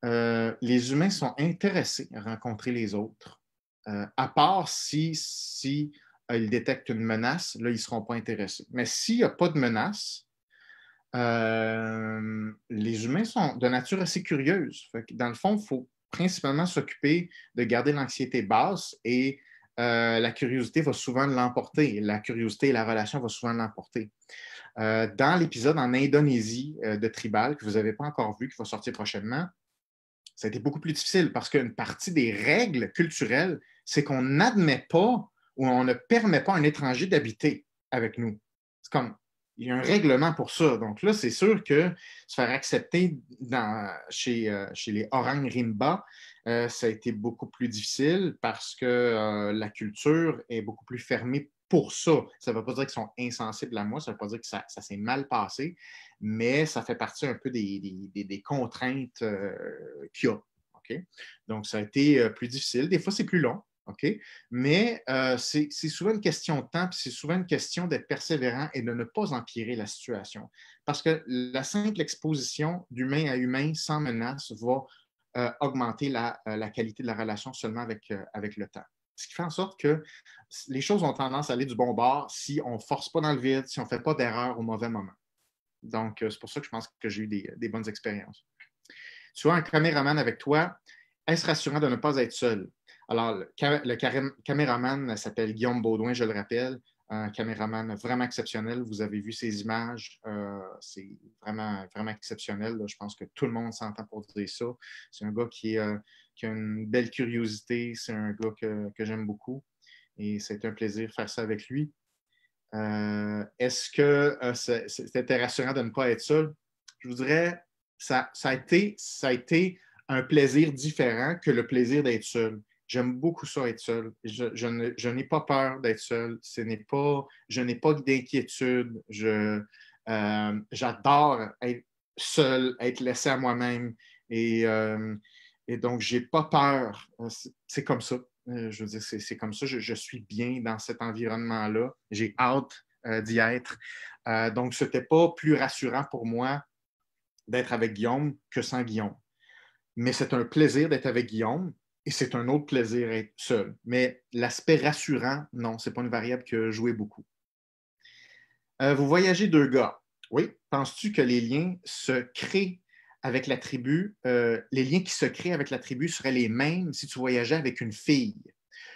les humains sont intéressés à rencontrer les autres, à part si, si ils détectent une menace, là, ils ne seront pas intéressés. Mais s'il n'y a pas de menace, les humains sont de nature assez curieuse. dans le fond, il faut principalement s'occuper de garder l'anxiété basse et euh, la curiosité va souvent l'emporter. La curiosité et la relation vont souvent l'emporter. Euh, dans l'épisode en Indonésie euh, de Tribal, que vous n'avez pas encore vu, qui va sortir prochainement, ça a été beaucoup plus difficile parce qu'une partie des règles culturelles, c'est qu'on n'admet pas ou on ne permet pas à un étranger d'habiter avec nous. C'est comme, il y a un règlement pour ça. Donc là, c'est sûr que se faire accepter euh, chez, les Orang Rimba, euh, ça a été beaucoup plus difficile parce que euh, la culture est beaucoup plus fermée pour ça. Ça ne veut pas dire qu'ils sont insensibles à moi, ça ne veut pas dire que ça, s'est mal passé, mais ça fait partie un peu des, contraintes qu'il y a. Donc, ça a été plus difficile. Des fois, c'est plus long. OK? Mais euh, c'est souvent une question de temps, puis c'est souvent une question d'être persévérant et de ne pas empirer la situation. Parce que la simple exposition d'humain à humain sans menace va euh, augmenter euh, la, qualité de la relation seulement avec, avec le temps. Ce qui fait en sorte que les choses ont tendance à aller du bon bord si on ne force pas dans le vide, si on ne fait pas d'erreur au mauvais moment. Donc, c'est pour ça que je pense que j'ai eu des, bonnes expériences. Tu vois, un caméraman avec toi, est-ce rassurant de ne pas être seul? Alors, le, caméraman s'appelle Guillaume Baudouin, je le rappelle, un caméraman vraiment exceptionnel. Vous avez vu ses images, euh, c'est vraiment, vraiment exceptionnel. Je pense que tout le monde s'entend pour dire ça. C'est un gars qui, euh, a une belle curiosité, c'est un gars que, j'aime beaucoup et c'est un plaisir de faire ça avec lui. Euh, est-ce que c'était rassurant de ne pas être seul? Je vous dirais, ça, ça, a été, ça a été un plaisir différent que le plaisir d'être seul. J'aime beaucoup ça être seul. Je, n'ai pas peur d'être seul. Ce n'est pas, je n'ai pas d'inquiétude. Je, euh, j'adore être seul, être laissé à moi-même. Et, euh, donc, je n'ai pas peur. C'est comme ça. Euh, je veux dire, c'est comme ça. Je, suis bien dans cet environnement-là. J'ai hâte d'y être. donc, ce n'était pas plus rassurant pour moi d'être avec Guillaume que sans Guillaume. Mais c'est un plaisir d'être avec Guillaume et c'est un autre plaisir être seul. Mais l'aspect rassurant, non, ce n'est pas une variable que jouer beaucoup. Euh, vous voyagez deux gars. Oui, penses-tu que les liens se créent avec la tribu, euh, les liens qui se créent avec la tribu seraient les mêmes si tu voyageais avec une fille?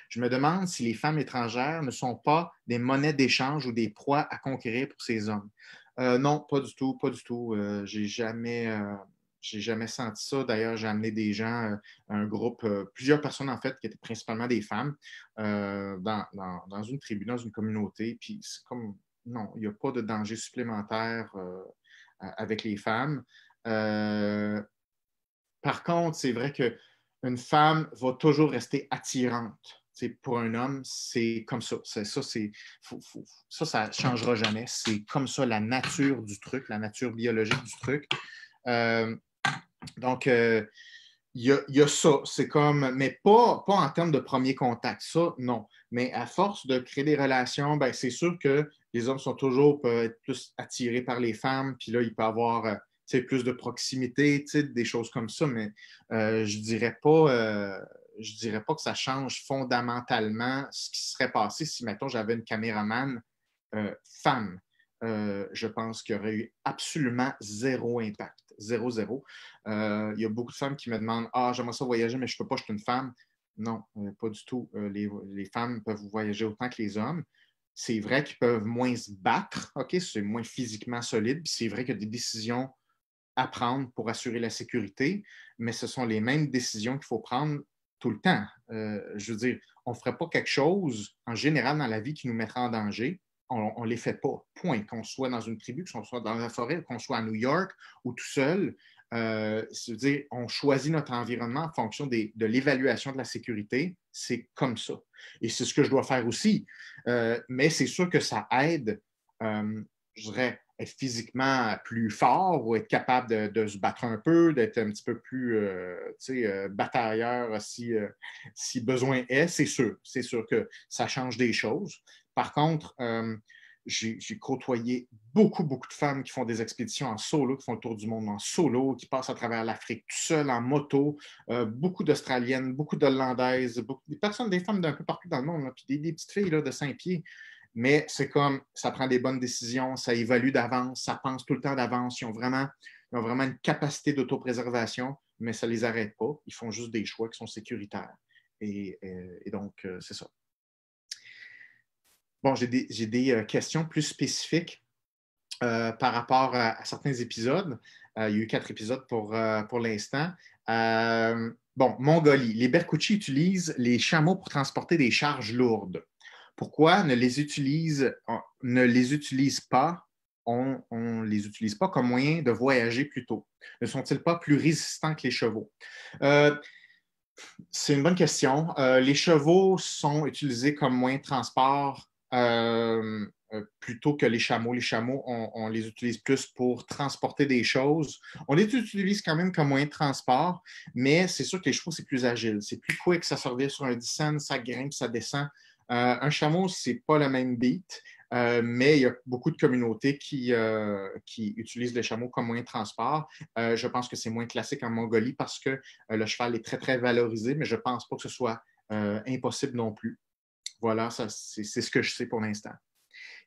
Je me demande si les femmes étrangères ne sont pas des monnaies d'échange ou des proies à conquérir pour ces hommes. Euh, non, pas du tout, pas du tout. j'ai jamais, j'ai jamais senti ça. D'ailleurs, j'ai amené des gens, euh, un groupe, euh, plusieurs personnes en fait, qui étaient principalement des femmes, euh, dans, une tribune, dans une communauté. Puis c'est comme, non, il n'y a pas de danger supplémentaire avec les femmes. par contre, c'est vrai qu'une femme va toujours rester attirante. pour un homme, c'est comme ça. Ça, c'est, ça, ça ne changera jamais. C'est comme ça la nature du truc, la nature biologique du truc. Donc, euh, il y, a ça. C'est comme, mais pas, pas en termes de premier contact, ça, non. Mais à force de créer des relations, ben, c'est sûr que les hommes sont toujours être plus attirés par les femmes, puis là, il peut y avoir euh, plus de proximité, des choses comme ça, mais euh, je dirais pas. je dirais pas que ça change fondamentalement ce qui serait passé si, mettons, j'avais une caméraman femme. je pense qu'il y aurait eu absolument zéro impact zéro, zéro. Euh, il y a beaucoup de femmes qui me demandent Ah, j'aimerais ça voyager, mais je ne peux pas, je suis une femme. Non, euh, pas du tout. Euh, les, femmes peuvent voyager autant que les hommes. C'est vrai qu'ils peuvent moins se battre, OK, c'est moins physiquement solide, c'est vrai qu'il y a des décisions à prendre pour assurer la sécurité, mais ce sont les mêmes décisions qu'il faut prendre tout le temps. je veux dire, on ne ferait pas quelque chose en général dans la vie qui nous mettrait en danger on ne les fait pas. Point. Qu'on soit dans une tribu, qu'on soit dans la forêt, qu'on soit à New York ou tout seul, euh, dire on choisit notre environnement en fonction de l'évaluation de la sécurité. C'est comme ça. Et c'est ce que je dois faire aussi. Euh, mais c'est sûr que ça aide, euh, je dirais, être physiquement plus fort ou être capable de, se battre un peu, d'être un petit peu plus euh, batailleur si, si besoin est, c'est sûr. C'est sûr que ça change des choses. Par contre, euh, j'ai côtoyé beaucoup, beaucoup de femmes qui font des expéditions en solo, qui font le tour du monde en solo, qui passent à travers l'Afrique tout seul, en moto, euh, beaucoup d'Australiennes, beaucoup d'Hollandaises, des personnes, des femmes d'un peu partout dans le monde, puis des, petites filles de saint pieds. Mais c'est comme ça prend des bonnes décisions, ça évalue d'avance, ça pense tout le temps d'avance. Ils, ont vraiment, vraiment une capacité d'autopréservation, mais ça ne les arrête pas. Ils font juste des choix qui sont sécuritaires. et euh, donc, c'est ça bon, j'ai des, des, euh, questions plus spécifiques euh, par rapport à, certains épisodes. Euh, il y a eu quatre épisodes pour, pour l'instant. bon, Mongolie. Les Berkouchi utilisent les chameaux pour transporter des charges lourdes. Pourquoi ne les utilisent, ne les pas? On ne les utilise pas comme moyen de voyager plus tôt. Ne sont-ils pas plus résistants que les chevaux? c'est une bonne question. les chevaux sont utilisés comme moyen de transport euh, euh, plutôt que les chameaux. Les chameaux, on, les utilise plus pour transporter des choses. On les utilise quand même comme moyen de transport, mais c'est sûr que les chevaux, c'est plus agile. C'est plus quick, ça se sur un descend, ça grimpe, ça descend. Euh, un chameau, c'est pas la même beat, mais il y a beaucoup de communautés qui, utilisent les chameaux comme moyen de transport. je pense que c'est moins classique en Mongolie parce que le cheval est très, très valorisé, mais je pense pas que ce soit impossible non plus. Voilà, c'est, ce que je sais pour l'instant.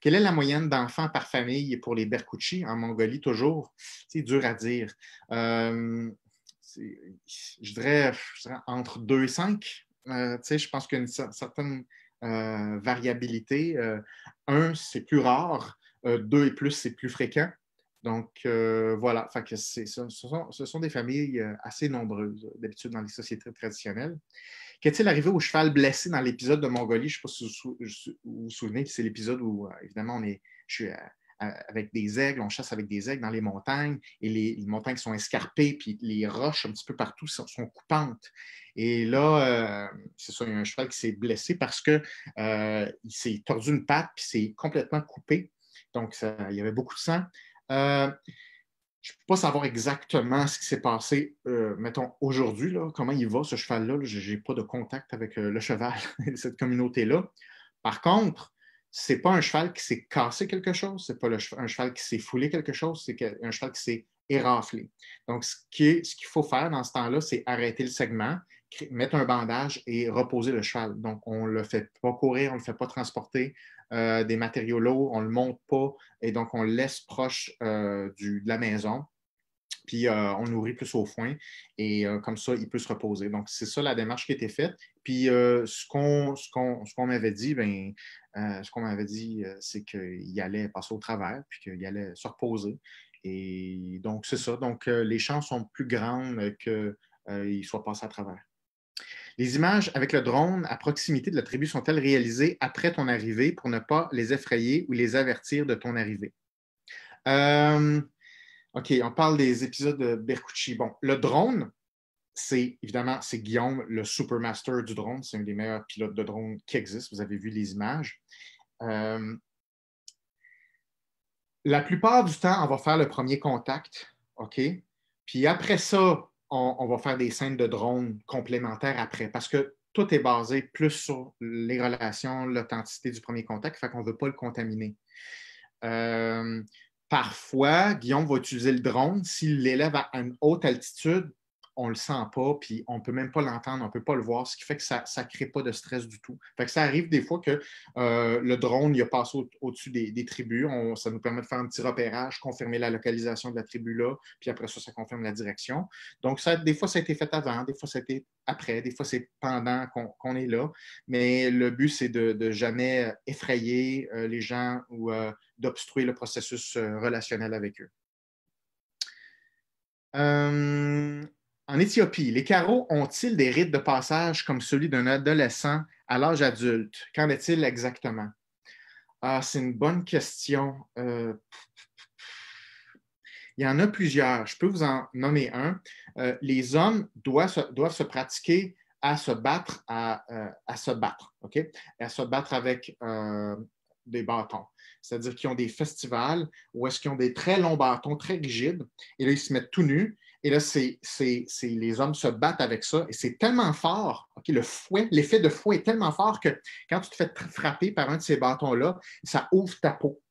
Quelle est la moyenne d'enfants par famille pour les Berkouchi en Mongolie toujours? C'est dur à dire. Euh, je, dirais, entre 2 et 5. Euh, je pense qu'il y a une certaine euh, variabilité. un, c'est plus rare. deux et plus, c'est plus fréquent. Donc, voilà, ce, sont, ce, sont, des familles assez nombreuses, d'habitude, dans les sociétés traditionnelles. Qu'est-il arrivé au cheval blessé dans l'épisode de Mongolie? Je ne sais pas si vous vous souvenez, c'est l'épisode où, euh, évidemment, on est, je suis euh, euh, avec des aigles, on chasse avec des aigles dans les montagnes, et les, montagnes sont escarpées, puis les roches un petit peu partout sont, coupantes. Et là, c'est ça, il y a un cheval qui s'est blessé parce qu'il s'est tordu une patte, puis s'est complètement coupé. Donc, il y avait beaucoup de sang. Euh, je ne peux pas savoir exactement ce qui s'est passé, euh, mettons, aujourd'hui, comment il va, ce cheval-là. Je n'ai pas de contact avec euh, le cheval de (laughs) cette communauté-là. Par contre, ce n'est pas un cheval qui s'est cassé quelque chose, ce n'est pas un cheval qui s'est foulé quelque chose, c'est un cheval qui s'est éraflé. Donc, ce qu'il faut faire dans ce temps-là, c'est arrêter le segment, mettre un bandage et reposer le cheval. Donc, on ne le fait pas courir, on ne le fait pas transporter, euh, des matériaux lourds, on ne le monte pas et donc on le laisse proche euh, de la maison. Puis euh, on nourrit plus au foin et comme ça, il peut se reposer. Donc, c'est ça la démarche qui a été faite. Puis ce qu'on m'avait dit, ben, ce qu'on m'avait dit, c'est qu'il allait passer au travers, puis qu'il allait se reposer. Et donc, c'est ça. Donc, les chances sont plus grandes qu'il soit passé à travers. Les images avec le drone à proximité de la tribu sont-elles réalisées après ton arrivée pour ne pas les effrayer ou les avertir de ton arrivée? Euh, OK, on parle des épisodes de Bercucci. Bon, le drone, c'est évidemment, c'est Guillaume, le supermaster du drone. C'est un des meilleurs pilotes de drone qui existe. Vous avez vu les images. Euh, la plupart du temps, on va faire le premier contact, OK? Puis après ça, on, va faire des scènes de drone complémentaires après parce que tout est basé plus sur les relations, l'authenticité du premier contact, fait qu'on ne veut pas le contaminer. Euh, parfois, Guillaume va utiliser le drone s'il l'élève à une haute altitude on le sent pas, puis on peut même pas l'entendre, on peut pas le voir, ce qui fait que ça ne crée pas de stress du tout. Fait que ça arrive des fois que euh, le drone, il au-dessus des, tribus, ça nous permet de faire un petit repérage, confirmer la localisation de la tribu-là, puis après ça, ça confirme la direction. Donc, ça, des fois, ça a été fait avant, des fois, ça a été après, des fois, c'est pendant qu'on est là, mais le but, c'est de, de, jamais euh, effrayer euh, les gens ou d'obstruer le processus relationnel avec eux. En Éthiopie, les carreaux ont-ils des rites de passage comme celui d'un adolescent à l'âge adulte? Qu'en est-il exactement? Ah, c'est une bonne question. Euh, il y en a plusieurs. Je peux vous en nommer un. Euh, les hommes doivent se, pratiquer à se battre, euh, à, se battre, OK? À se battre avec des bâtons. C'est-à-dire qu'ils ont des festivals où est-ce qu'ils ont des très longs bâtons, très rigides, et là, ils se mettent tout nus, et là, c'est, les hommes se battent avec ça et c'est tellement fort. le fouet, l'effet de fouet est tellement fort que quand tu te fais frapper par un de ces bâtons-là, ça ouvre ta peau.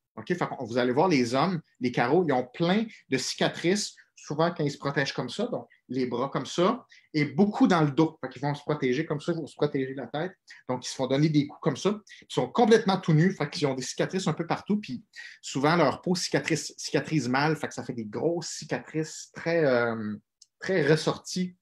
vous allez voir les hommes, les carreaux, ils ont plein de cicatrices, souvent quand ils se protègent comme ça les bras comme ça et beaucoup dans le dos. ils vont se protéger comme ça, ils vont se protéger la tête. Donc, ils se font donner des coups comme ça. Ils sont complètement tout nus, Ils qu'ils ont des cicatrices un peu partout. Puis souvent, leur peau cicatrise, cicatrise mal, fait ça fait des grosses cicatrices très, euh, très ressorties.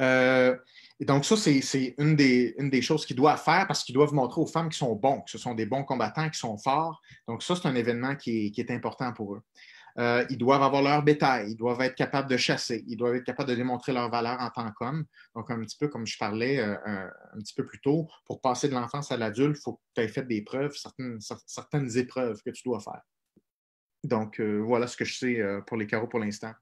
Euh, donc, ça, c'est une des, choses qu'ils doivent faire parce qu'ils doivent montrer aux femmes qu'ils sont bons, que ce sont des bons combattants, qu'ils sont forts. Donc, ça, c'est un événement qui est important pour eux. Euh, ils doivent avoir leur bétail, ils doivent être capables de chasser, ils doivent être capables de démontrer leur valeur en tant qu'homme. Donc, un petit peu comme je parlais euh, un petit peu plus tôt, pour passer de l'enfance à l'adulte, il faut que tu aies fait des preuves, certaines, épreuves que tu dois faire. Donc, euh, voilà ce que je sais pour les carreaux pour l'instant.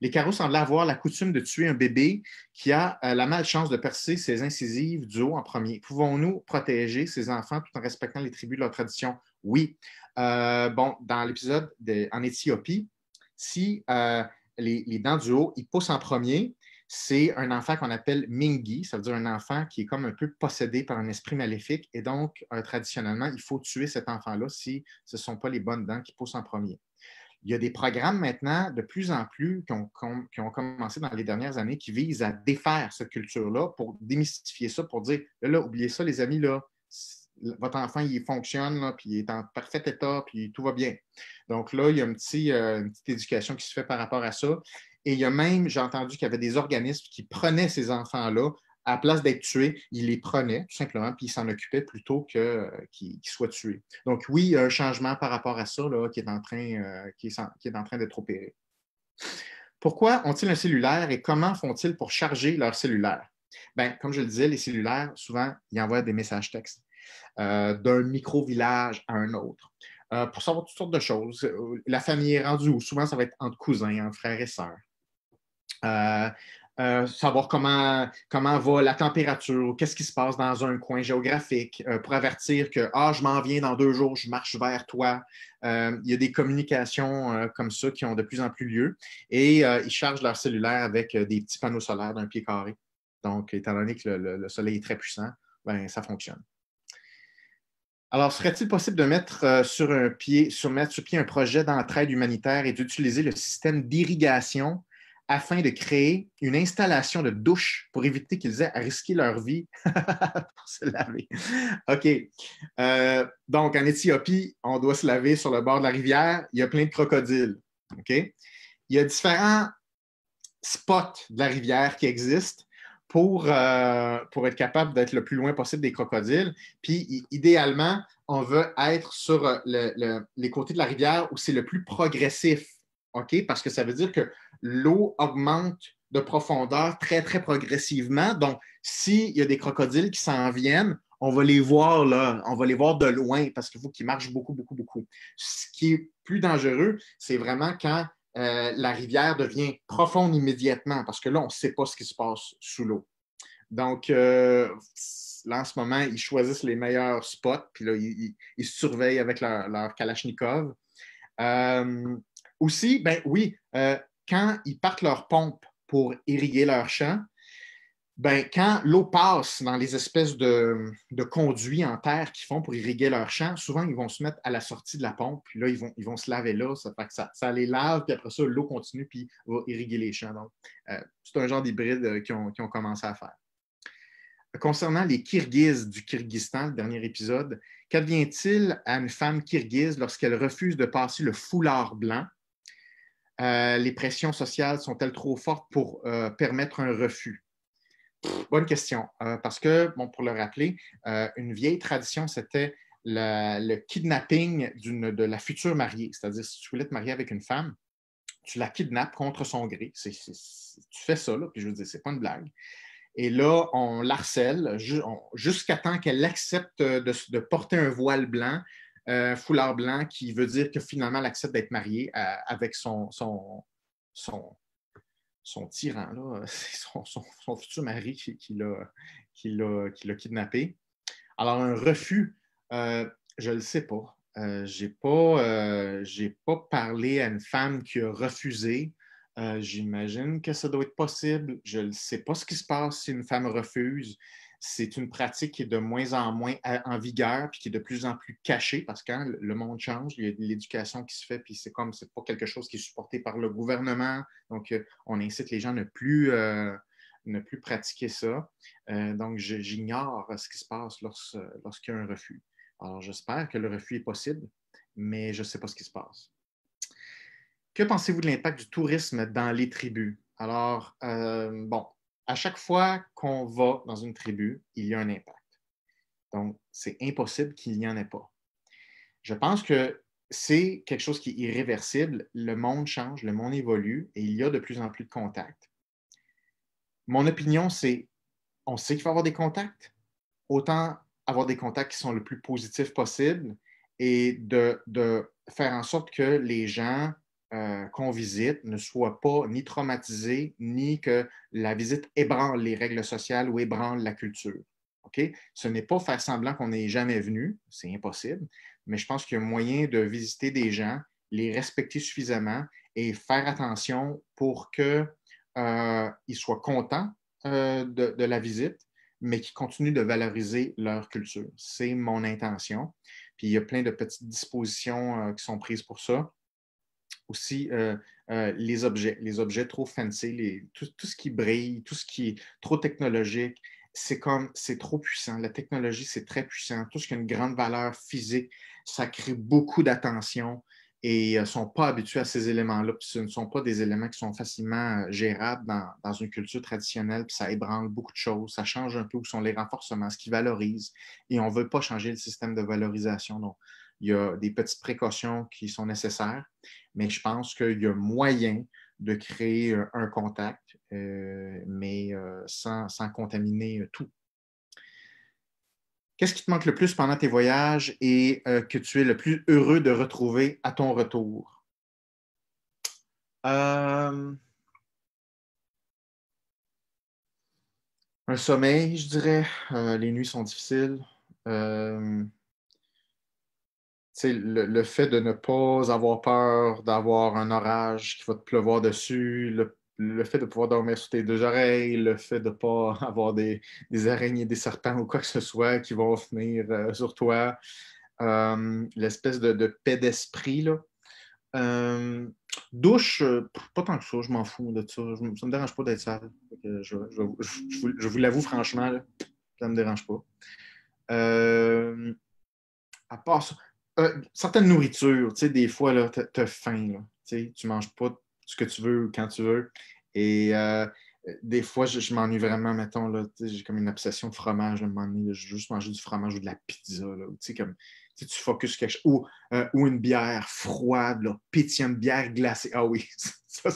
Les carreaux semblent avoir la coutume de tuer un bébé qui a la malchance de percer ses incisives du haut en premier. Pouvons-nous protéger ces enfants tout en respectant les tribus de leur tradition? Oui. Euh, bon, dans l'épisode en Éthiopie, si euh, les, dents du haut, ils poussent en premier, c'est un enfant qu'on appelle Mingi, ça veut dire un enfant qui est comme un peu possédé par un esprit maléfique. Et donc, euh, traditionnellement, il faut tuer cet enfant-là si ce ne sont pas les bonnes dents qui poussent en premier. Il y a des programmes maintenant de plus en plus qui ont, qui ont commencé dans les dernières années qui visent à défaire cette culture-là pour démystifier ça, pour dire, là, là oubliez ça, les amis, là, votre enfant, il fonctionne, puis il est en parfait état, puis tout va bien. Donc là, il y a euh, une petite éducation qui se fait par rapport à ça. Et il y a même, j'ai entendu qu'il y avait des organismes qui prenaient ces enfants-là. À place d'être tués, ils les prenaient tout simplement, puis ils s'en occupaient plutôt que euh, qu'ils soient tués. Donc oui, il y a un changement par rapport à ça là, qui est en train, euh, qui, est, en train d'être opéré. Pourquoi ont-ils un cellulaire et comment font-ils pour charger leur cellulaire? Bien, comme je le disais, les cellulaires, souvent, ils envoient des messages textes. Euh, d'un micro-village à un autre, euh, pour savoir toutes sortes de choses. Euh, la famille est rendue où? Souvent, ça va être entre cousins, entre frères et sœurs. savoir comment, comment va la température, qu'est-ce qui se passe dans un coin géographique, pour avertir que ah, je m'en viens dans deux jours, je marche vers toi. il y a des communications comme ça qui ont de plus en plus lieu et ils chargent leur cellulaire avec des petits panneaux solaires d'un pied carré. Donc, étant donné que le, soleil est très puissant, ben, ça fonctionne. Alors, serait-il possible de mettre, euh, sur un pied, sur, mettre sur pied un projet d'entraide humanitaire et d'utiliser le système d'irrigation afin de créer une installation de douche pour éviter qu'ils aient à risquer leur vie (laughs) pour se laver. OK. Euh, donc, en Éthiopie, on doit se laver sur le bord de la rivière. Il y a plein de crocodiles. OK. Il y a différents spots de la rivière qui existent pour, euh, pour être capable d'être le plus loin possible des crocodiles. Puis, idéalement, on veut être sur euh, les côtés de la rivière où c'est le plus progressif, OK? Parce que ça veut dire que l'eau augmente de profondeur très, très progressivement. Donc, s'il y a des crocodiles qui s'en viennent, on va les voir là, on va les voir de loin parce qu'il faut qu'ils marchent beaucoup, beaucoup, beaucoup. Ce qui est plus dangereux, c'est vraiment quand euh, la rivière devient profonde immédiatement parce que là, on ne sait pas ce qui se passe sous l'eau. Donc, euh, là, en ce moment, ils choisissent les meilleurs spots, puis là, ils, surveillent avec leur, Kalachnikov. Euh, aussi, ben oui, quand ils partent leur pompe pour irriguer leur champ, ben, quand l'eau passe dans les espèces de, conduits en terre qu'ils font pour irriguer leurs champs, souvent ils vont se mettre à la sortie de la pompe, puis là, ils vont, ils vont se laver là, ça ça, les lave, puis après ça, l'eau continue, puis va irriguer les champs. Donc, euh, c'est un genre d'hybride euh, qu'ils ont, commencé à faire. Concernant les Kirghizes du Kyrgyzstan, le dernier épisode, qu'advient-il à une femme kirghize lorsqu'elle refuse de passer le foulard blanc? Euh, les pressions sociales sont-elles trop fortes pour permettre un refus? bonne question. Euh, parce que, bon, pour le rappeler, euh, une vieille tradition, c'était le kidnapping de la future mariée. C'est-à-dire, si tu voulais te marier avec une femme, tu la kidnappes contre son gré. tu fais ça, là, puis je veux dire, c'est pas une blague. Et là, on l'harcèle jusqu'à temps qu'elle accepte de, porter un voile blanc, un euh, foulard blanc, qui veut dire que finalement, elle accepte d'être mariée avec son, son, son, son tyran, là, (laughs) son, son, futur mari qui, qui l'a kidnappé. Alors, un refus, euh, je ne le sais pas. Euh, je n'ai pas, euh, pas, parlé à une femme qui a refusé. J'imagine que ça doit être possible. Je ne sais pas ce qui se passe si une femme refuse c'est une pratique qui est de moins en moins en vigueur, puis qui est de plus en plus cachée, parce que hein, le monde change, il y a l'éducation qui se fait, puis c'est comme, c'est pas quelque chose qui est supporté par le gouvernement. Donc, euh, on incite les gens à ne plus, euh, ne plus pratiquer ça. Euh, donc, j'ignore ce qui se passe lorsqu'il y a un refus. Alors, j'espère que le refus est possible, mais je ne sais pas ce qui se passe. Que pensez-vous de l'impact du tourisme dans les tribus? Alors, bon, à chaque fois qu'on va dans une tribu, il y a un impact. Donc, c'est impossible qu'il n'y en ait pas. Je pense que c'est quelque chose qui est irréversible. Le monde change, le monde évolue et il y a de plus en plus de contacts. Mon opinion, c'est on sait qu'il faut avoir des contacts. Autant avoir des contacts qui sont le plus positifs possible et de faire en sorte que les gens euh, qu'on visite ne soit pas ni traumatisé, ni que la visite ébranle les règles sociales ou ébranle la culture. Ce n'est pas faire semblant qu'on n'ait jamais venu, c'est impossible, mais je pense qu'il y a moyen de visiter des gens, les respecter suffisamment et faire attention pour qu'ils euh, soient contents euh, de, la visite, mais qu'ils continuent de valoriser leur culture. C'est mon intention. Puis il y a plein de petites dispositions qui sont prises pour ça aussi euh, euh, les objets, les objets trop fancy, tout, ce qui brille, tout ce qui est trop technologique. C'est comme, c'est trop puissant. La technologie, c'est très puissant. Tout ce qui a une grande valeur physique, ça crée beaucoup d'attention et ne euh, sont pas habitués à ces éléments-là. Ce ne sont pas des éléments qui sont facilement gérables dans, une culture traditionnelle, puis ça ébranle beaucoup de choses, ça change un peu où sont les renforcements, ce qui valorise, et on ne veut pas changer le système de valorisation. Donc, il y a des petites précautions qui sont nécessaires, mais je pense qu'il y a moyen de créer euh, un contact, euh, mais euh, sans, contaminer tout. Qu'est-ce qui te manque le plus pendant tes voyages et que tu es le plus heureux de retrouver à ton retour? Un sommeil, je dirais. les nuits sont difficiles le, le, fait de ne pas avoir peur d'avoir un orage qui va te pleuvoir dessus, le, fait de pouvoir dormir sous tes deux oreilles, le fait de ne pas (laughs) avoir des, des, araignées, des serpents ou quoi que ce soit qui vont venir euh, sur toi, euh, l'espèce de, paix d'esprit. Là. Euh, douche, pas tant que ça, je m'en fous de ça. Je, ça me dérange pas d'être sale. Je, vous, l'avoue franchement, ça ça me dérange pas. à part ça, euh, certaines nourritures, tu sais, des fois, là, tu as faim, là, tu sais, manges pas ce que tu veux quand tu veux. Et euh, des fois, je, m'ennuie vraiment, mettons, là, j'ai comme une obsession de fromage, je veux juste manger du fromage ou de la pizza, là, tu sais, comme, tu focuses quelque chose, euh, ou, une bière froide, là, une bière glacée, ah oui, (laughs) ça,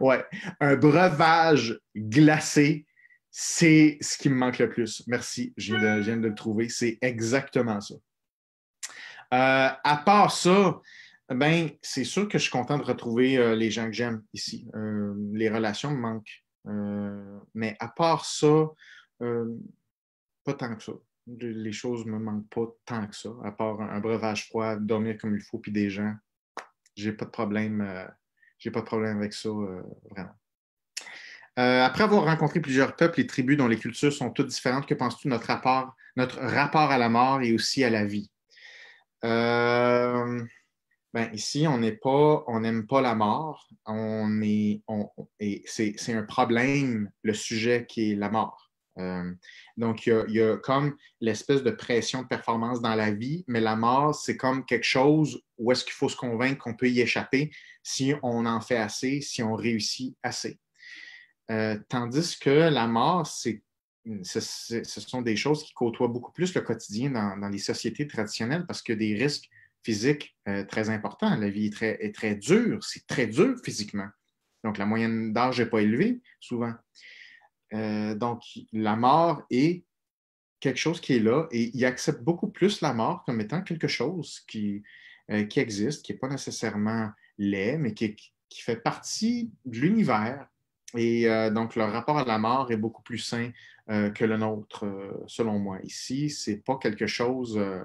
ouais, un breuvage glacé, c'est ce qui me manque le plus. Merci, je viens de le trouver, c'est exactement ça. Euh, à part ça, ben, c'est sûr que je suis content de retrouver euh, les gens que j'aime ici. Euh, les relations me manquent. mais à part ça, pas tant que ça. Les choses ne me manquent pas tant que ça. À part un, breuvage froid, dormir comme il faut, puis des gens. J'ai pas de problème. j'ai pas de problème avec ça, vraiment. après avoir rencontré plusieurs peuples et tribus dont les cultures sont toutes différentes, que penses-tu de notre rapport, notre rapport à la mort et aussi à la vie? Euh, ben, ici, on n'est pas, on n'aime pas la mort. c'est, un problème, le sujet qui est la mort. Euh, donc, il y, a comme l'espèce de pression de performance dans la vie, mais la mort, c'est comme quelque chose où est-ce qu'il faut se convaincre qu'on peut y échapper si on en fait assez, si on réussit assez. Euh, tandis que la mort, c'est ce, sont des choses qui côtoient beaucoup plus le quotidien dans, les sociétés traditionnelles parce que des risques physiques euh, très importants. La vie est très, dure, c'est très dur physiquement. Donc, la moyenne d'âge n'est pas élevée souvent. Euh, donc, la mort est quelque chose qui est là et il accepte beaucoup plus la mort comme étant quelque chose qui, euh, existe, qui n'est pas nécessairement laid, mais qui, fait partie de l'univers. Et donc, leur rapport à la mort est beaucoup plus sain, euh, que le nôtre, euh, selon moi. Ici, c'est pas quelque chose, euh,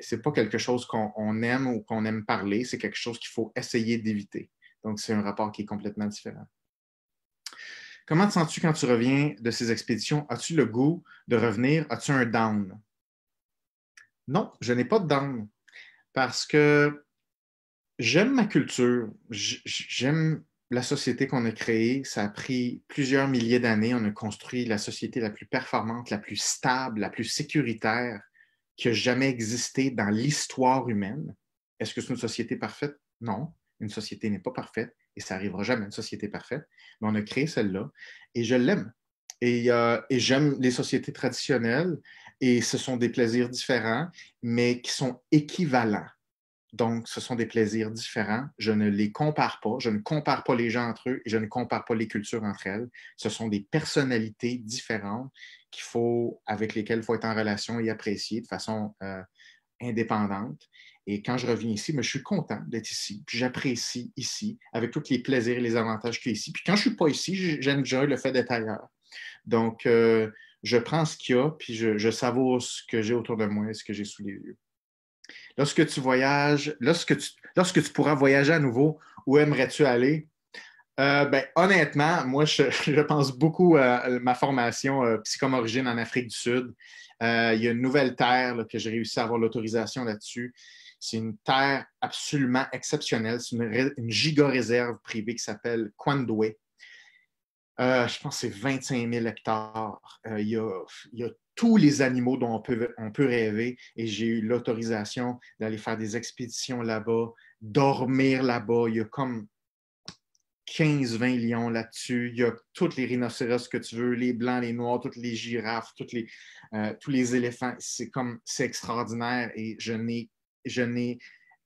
c'est pas quelque chose qu'on aime ou qu'on aime parler, c'est quelque chose qu'il faut essayer d'éviter. Donc, c'est un rapport qui est complètement différent. Comment te sens-tu quand tu reviens de ces expéditions? As-tu le goût de revenir? As-tu un down? Non, je n'ai pas de down parce que j'aime ma culture, j'aime la société qu'on a créée, ça a pris plusieurs milliers d'années. On a construit la société la plus performante, la plus stable, la plus sécuritaire qui a jamais existé dans l'histoire humaine. Est-ce que c'est une société parfaite? Non, une société n'est pas parfaite et ça n'arrivera jamais, une société parfaite. Mais on a créé celle-là et je l'aime. Et, euh, et j'aime les sociétés traditionnelles et ce sont des plaisirs différents, mais qui sont équivalents donc, ce sont des plaisirs différents. Je ne les compare pas. Je ne compare pas les gens entre eux et je ne compare pas les cultures entre elles. Ce sont des personnalités différentes qu'il faut, avec lesquelles il faut être en relation et apprécier de façon euh, indépendante. Et quand je reviens ici, je suis content d'être ici. j'apprécie ici, avec tous les plaisirs et les avantages qu'il y a ici. Puis quand je ne suis pas ici, j'aime déjà le fait d'être ailleurs. Donc, euh, je prends ce qu'il y a, puis je, je savoure ce que j'ai autour de moi et ce que j'ai sous les yeux lorsque tu voyages, lorsque tu, lorsque tu pourras voyager à nouveau, où aimerais-tu aller? Euh, ben, honnêtement, moi, je, (laughs) pense beaucoup à ma formation euh, Psychomorigine en Afrique du Sud. Euh, il y a une nouvelle terre que j'ai réussi à avoir l'autorisation là-dessus. C'est une terre absolument exceptionnelle. C'est une, une giga-réserve privée qui s'appelle Kwandwe. je pense que c'est 25 000 hectares. il, il y a tous les animaux dont on peut, rêver et j'ai eu l'autorisation d'aller faire des expéditions là-bas, dormir là-bas. Il y a comme 15-20 lions là-dessus. Il y a tous les rhinocéros que tu veux, les blancs, les noirs, toutes les girafes, euh, tous les éléphants. C'est comme, c'est extraordinaire et je n'ai,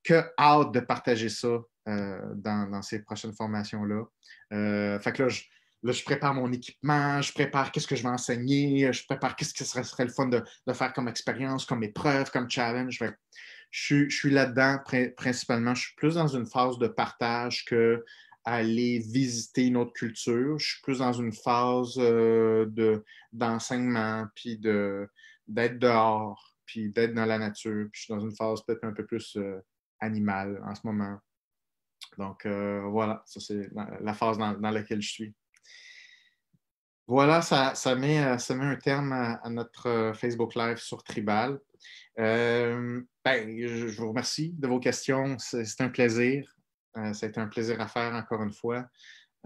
que hâte de partager ça euh, dans, ces prochaines formations-là. Euh, fait que là, je, Là, je prépare mon équipement, je prépare qu'est-ce que je vais enseigner, je prépare qu'est-ce que serait, serait le fun de, faire comme expérience, comme épreuve, comme challenge. je, suis là-dedans principalement. Je suis plus dans une phase de partage que aller visiter une autre culture. Je suis plus dans une phase euh, d'enseignement, puis d'être dehors, puis d'être dans la nature. je suis dans une phase peut-être un peu plus euh, animale en ce moment. Donc euh, voilà, ça c'est la, phase dans, laquelle je suis. Voilà, euh, ça, met, un terme à, notre euh, Facebook Live sur Tribal. Euh, ben, je, vous remercie de vos questions. C'est un plaisir. C'est ça a été un plaisir à faire encore une fois.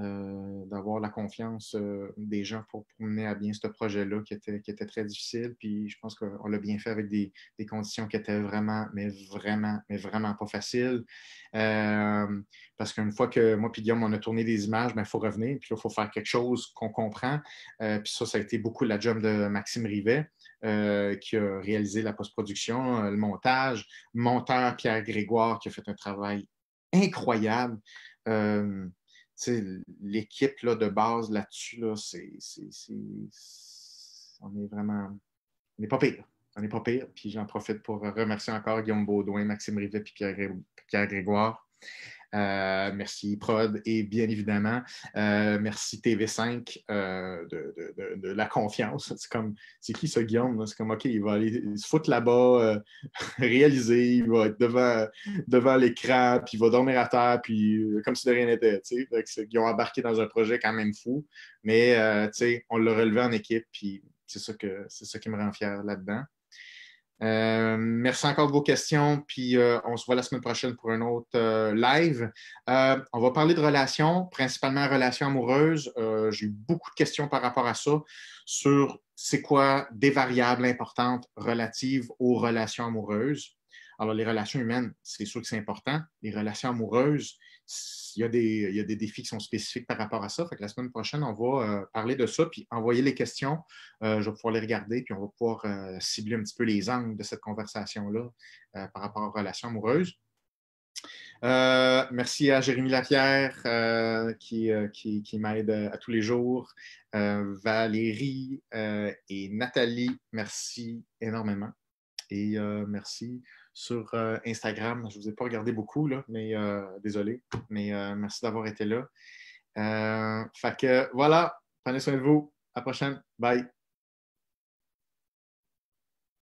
Euh, d'avoir la confiance euh, des gens pour, mener à bien ce projet-là qui était, qui était très difficile. Puis je pense qu'on l'a bien fait avec des, conditions qui étaient vraiment, mais vraiment, mais vraiment pas faciles. Euh, parce qu'une fois que moi et Guillaume, on a tourné des images, il ben, faut revenir. Puis il faut faire quelque chose qu'on comprend. puis ça, ça a été beaucoup la job de Maxime Rivet. qui a réalisé la post-production, le montage, monteur Pierre Grégoire qui a fait un travail incroyable l'équipe de base là-dessus, c'est, on est vraiment. On n'est pas pire. On pas pire. Puis j'en profite pour remercier encore Guillaume Baudouin, Maxime Rivet et Pierre Grégoire. Euh, merci Prod et bien évidemment, euh, merci TV5 euh, de, la confiance. C'est comme, c'est qui ce Guillaume? C'est comme, OK, il va aller se foutre là-bas, (laughs) réaliser, il va être devant, devant l'écran, puis il va dormir à terre, puis comme si de rien n'était. Ils ont embarqué dans un projet quand même fou, mais on l'a relevé en équipe, puis c'est ça, que, c'est ça qui me rend fier là-dedans. Euh, merci encore de vos questions, puis euh, on se voit la semaine prochaine pour un autre euh, live. on va parler de relations, principalement relations amoureuses. J'ai eu beaucoup de questions par rapport à ça, sur c'est quoi des variables importantes relatives aux relations amoureuses. Alors, les relations humaines, c'est sûr que c'est important. Les relations amoureuses, il y, a des, défis qui sont spécifiques par rapport à ça. la semaine prochaine, on va euh, parler de ça, puis envoyer les questions. Euh, je vais pouvoir les regarder, puis on va pouvoir euh, cibler un petit peu les angles de cette conversation-là par rapport aux relations amoureuses. merci à Jérémy Lapierre qui, qui, qui m'aide à tous les jours, Valérie et Nathalie, merci énormément. Et merci sur euh, Instagram. Je ne vous ai pas regardé beaucoup, mais euh, désolé. Mais euh, merci d'avoir été là. fait que voilà, prenez soin de vous. À la prochaine. Bye.